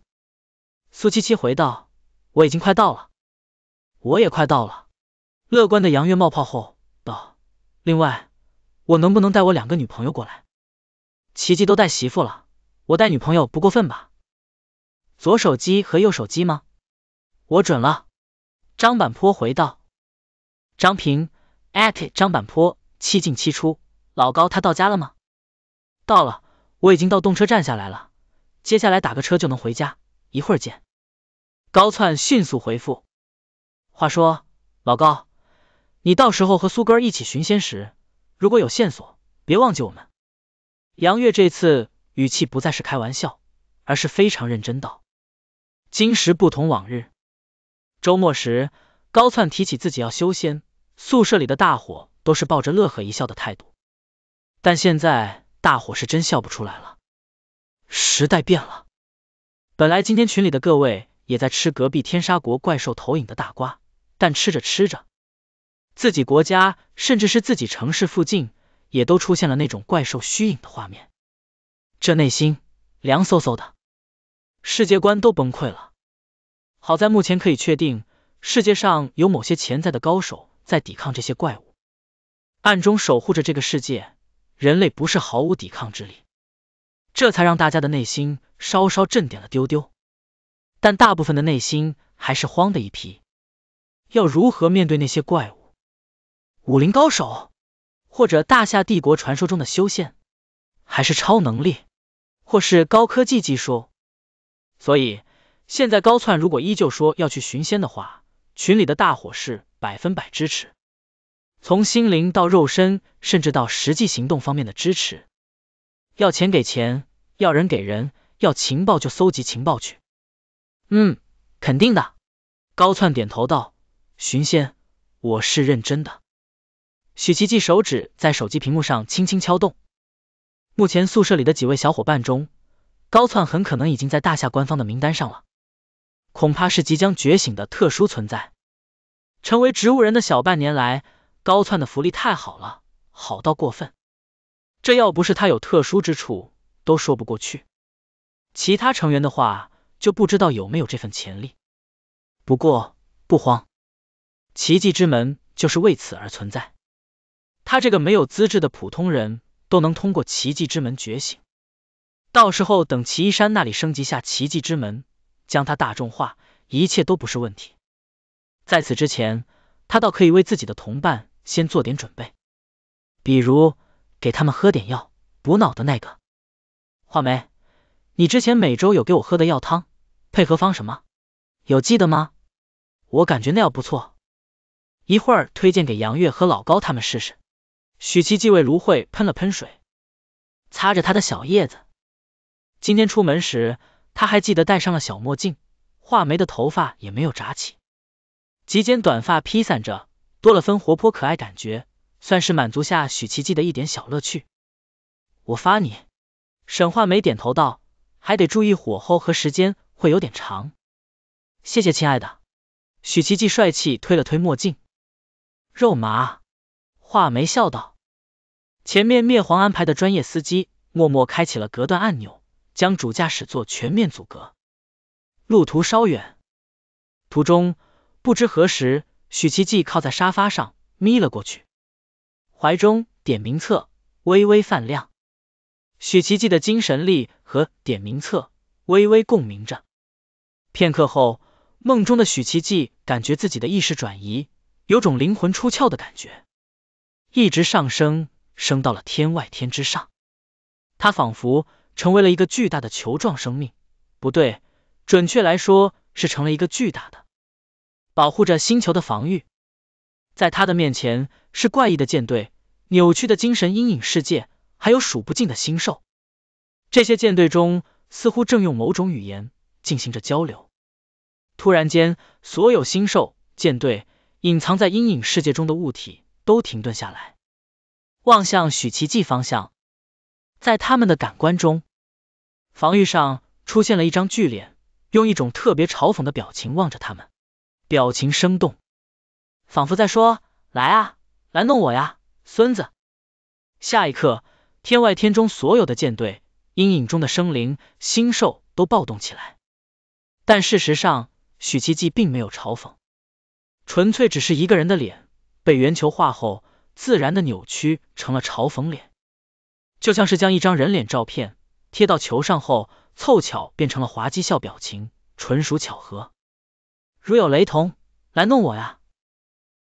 [SPEAKER 1] 苏七七回道：“我已经快到了，我也快到了。”乐观的杨月冒泡后道：“另外。”我能不能带我两个女朋友过来？奇迹都带媳妇了，我带女朋友不过分吧？左手机和右手机吗？我准了。张板坡回道：“张平，at 张板坡，七进七出。老高他到家了吗？到了，我已经到动车站下来了，接下来打个车就能回家。一会儿见。”高窜迅速回复：“话说老高，你到时候和苏哥一起寻仙时。”如果有线索，别忘记我们。杨月这次语气不再是开玩笑，而是非常认真道：“今时不同往日。”周末时，高窜提起自己要修仙，宿舍里的大伙都是抱着乐呵一笑的态度。但现在大伙是真笑不出来了。时代变了。本来今天群里的各位也在吃隔壁天沙国怪兽投影的大瓜，但吃着吃着……自己国家，甚至是自己城市附近，也都出现了那种怪兽虚影的画面，这内心凉飕飕的，世界观都崩溃了。好在目前可以确定，世界上有某些潜在的高手在抵抗这些怪物，暗中守护着这个世界，人类不是毫无抵抗之力，这才让大家的内心稍稍镇点了丢丢。但大部分的内心还是慌的一批，要如何面对那些怪物？武林高手，或者大夏帝国传说中的修仙，还是超能力，或是高科技技术？所以现在高窜如果依旧说要去寻仙的话，群里的大伙是百分百支持，从心灵到肉身，甚至到实际行动方面的支持。要钱给钱，要人给人，要情报就搜集情报去。嗯，肯定的。高窜点头道：“寻仙，我是认真的。”许奇迹手指在手机屏幕上轻轻敲动。目前宿舍里的几位小伙伴中，高窜很可能已经在大夏官方的名单上了，恐怕是即将觉醒的特殊存在。成为植物人的小半年来，高窜的福利太好了，好到过分。这要不是他有特殊之处，都说不过去。其他成员的话，就不知道有没有这份潜力。不过不慌，奇迹之门就是为此而存在。他这个没有资质的普通人都能通过奇迹之门觉醒，到时候等祁一山那里升级下奇迹之门，将他大众化，一切都不是问题。在此之前，他倒可以为自己的同伴先做点准备，比如给他们喝点药补脑的那个。画梅，你之前每周有给我喝的药汤，配合方什么有记得吗？我感觉那药不错，一会儿推荐给杨月和老高他们试试。许七季为芦荟喷了喷水，擦着他的小叶子。今天出门时，他还记得戴上了小墨镜，画眉的头发也没有扎起，及肩短发披散着，多了分活泼可爱感觉，算是满足下许七季的一点小乐趣。我发你。沈画眉点头道：“还得注意火候和时间，会有点长。”谢谢亲爱的。许七季帅气推了推墨镜，肉麻。画眉笑道：“前面灭黄安排的专业司机默默开启了隔断按钮，将主驾驶座全面阻隔。路途稍远，途中不知何时，许奇迹靠在沙发上眯了过去，怀中点名册微微泛亮。许奇迹的精神力和点名册微微共鸣着。片刻后，梦中的许奇迹感觉自己的意识转移，有种灵魂出窍的感觉。”一直上升，升到了天外天之上。它仿佛成为了一个巨大的球状生命，不对，准确来说是成了一个巨大的保护着星球的防御。在它的面前是怪异的舰队、扭曲的精神阴影世界，还有数不尽的星兽。这些舰队中似乎正用某种语言进行着交流。突然间，所有星兽舰队、隐藏在阴影世界中的物体。都停顿下来，望向许奇迹方向。在他们的感官中，防御上出现了一张巨脸，用一种特别嘲讽的表情望着他们，表情生动，仿佛在说：“来啊，来弄我呀，孙子！”下一刻，天外天中所有的舰队、阴影中的生灵、星兽都暴动起来。但事实上，许奇迹并没有嘲讽，纯粹只是一个人的脸。被圆球化后，自然的扭曲成了嘲讽脸，就像是将一张人脸照片贴到球上后，凑巧变成了滑稽笑表情，纯属巧合。如有雷同，来弄我呀！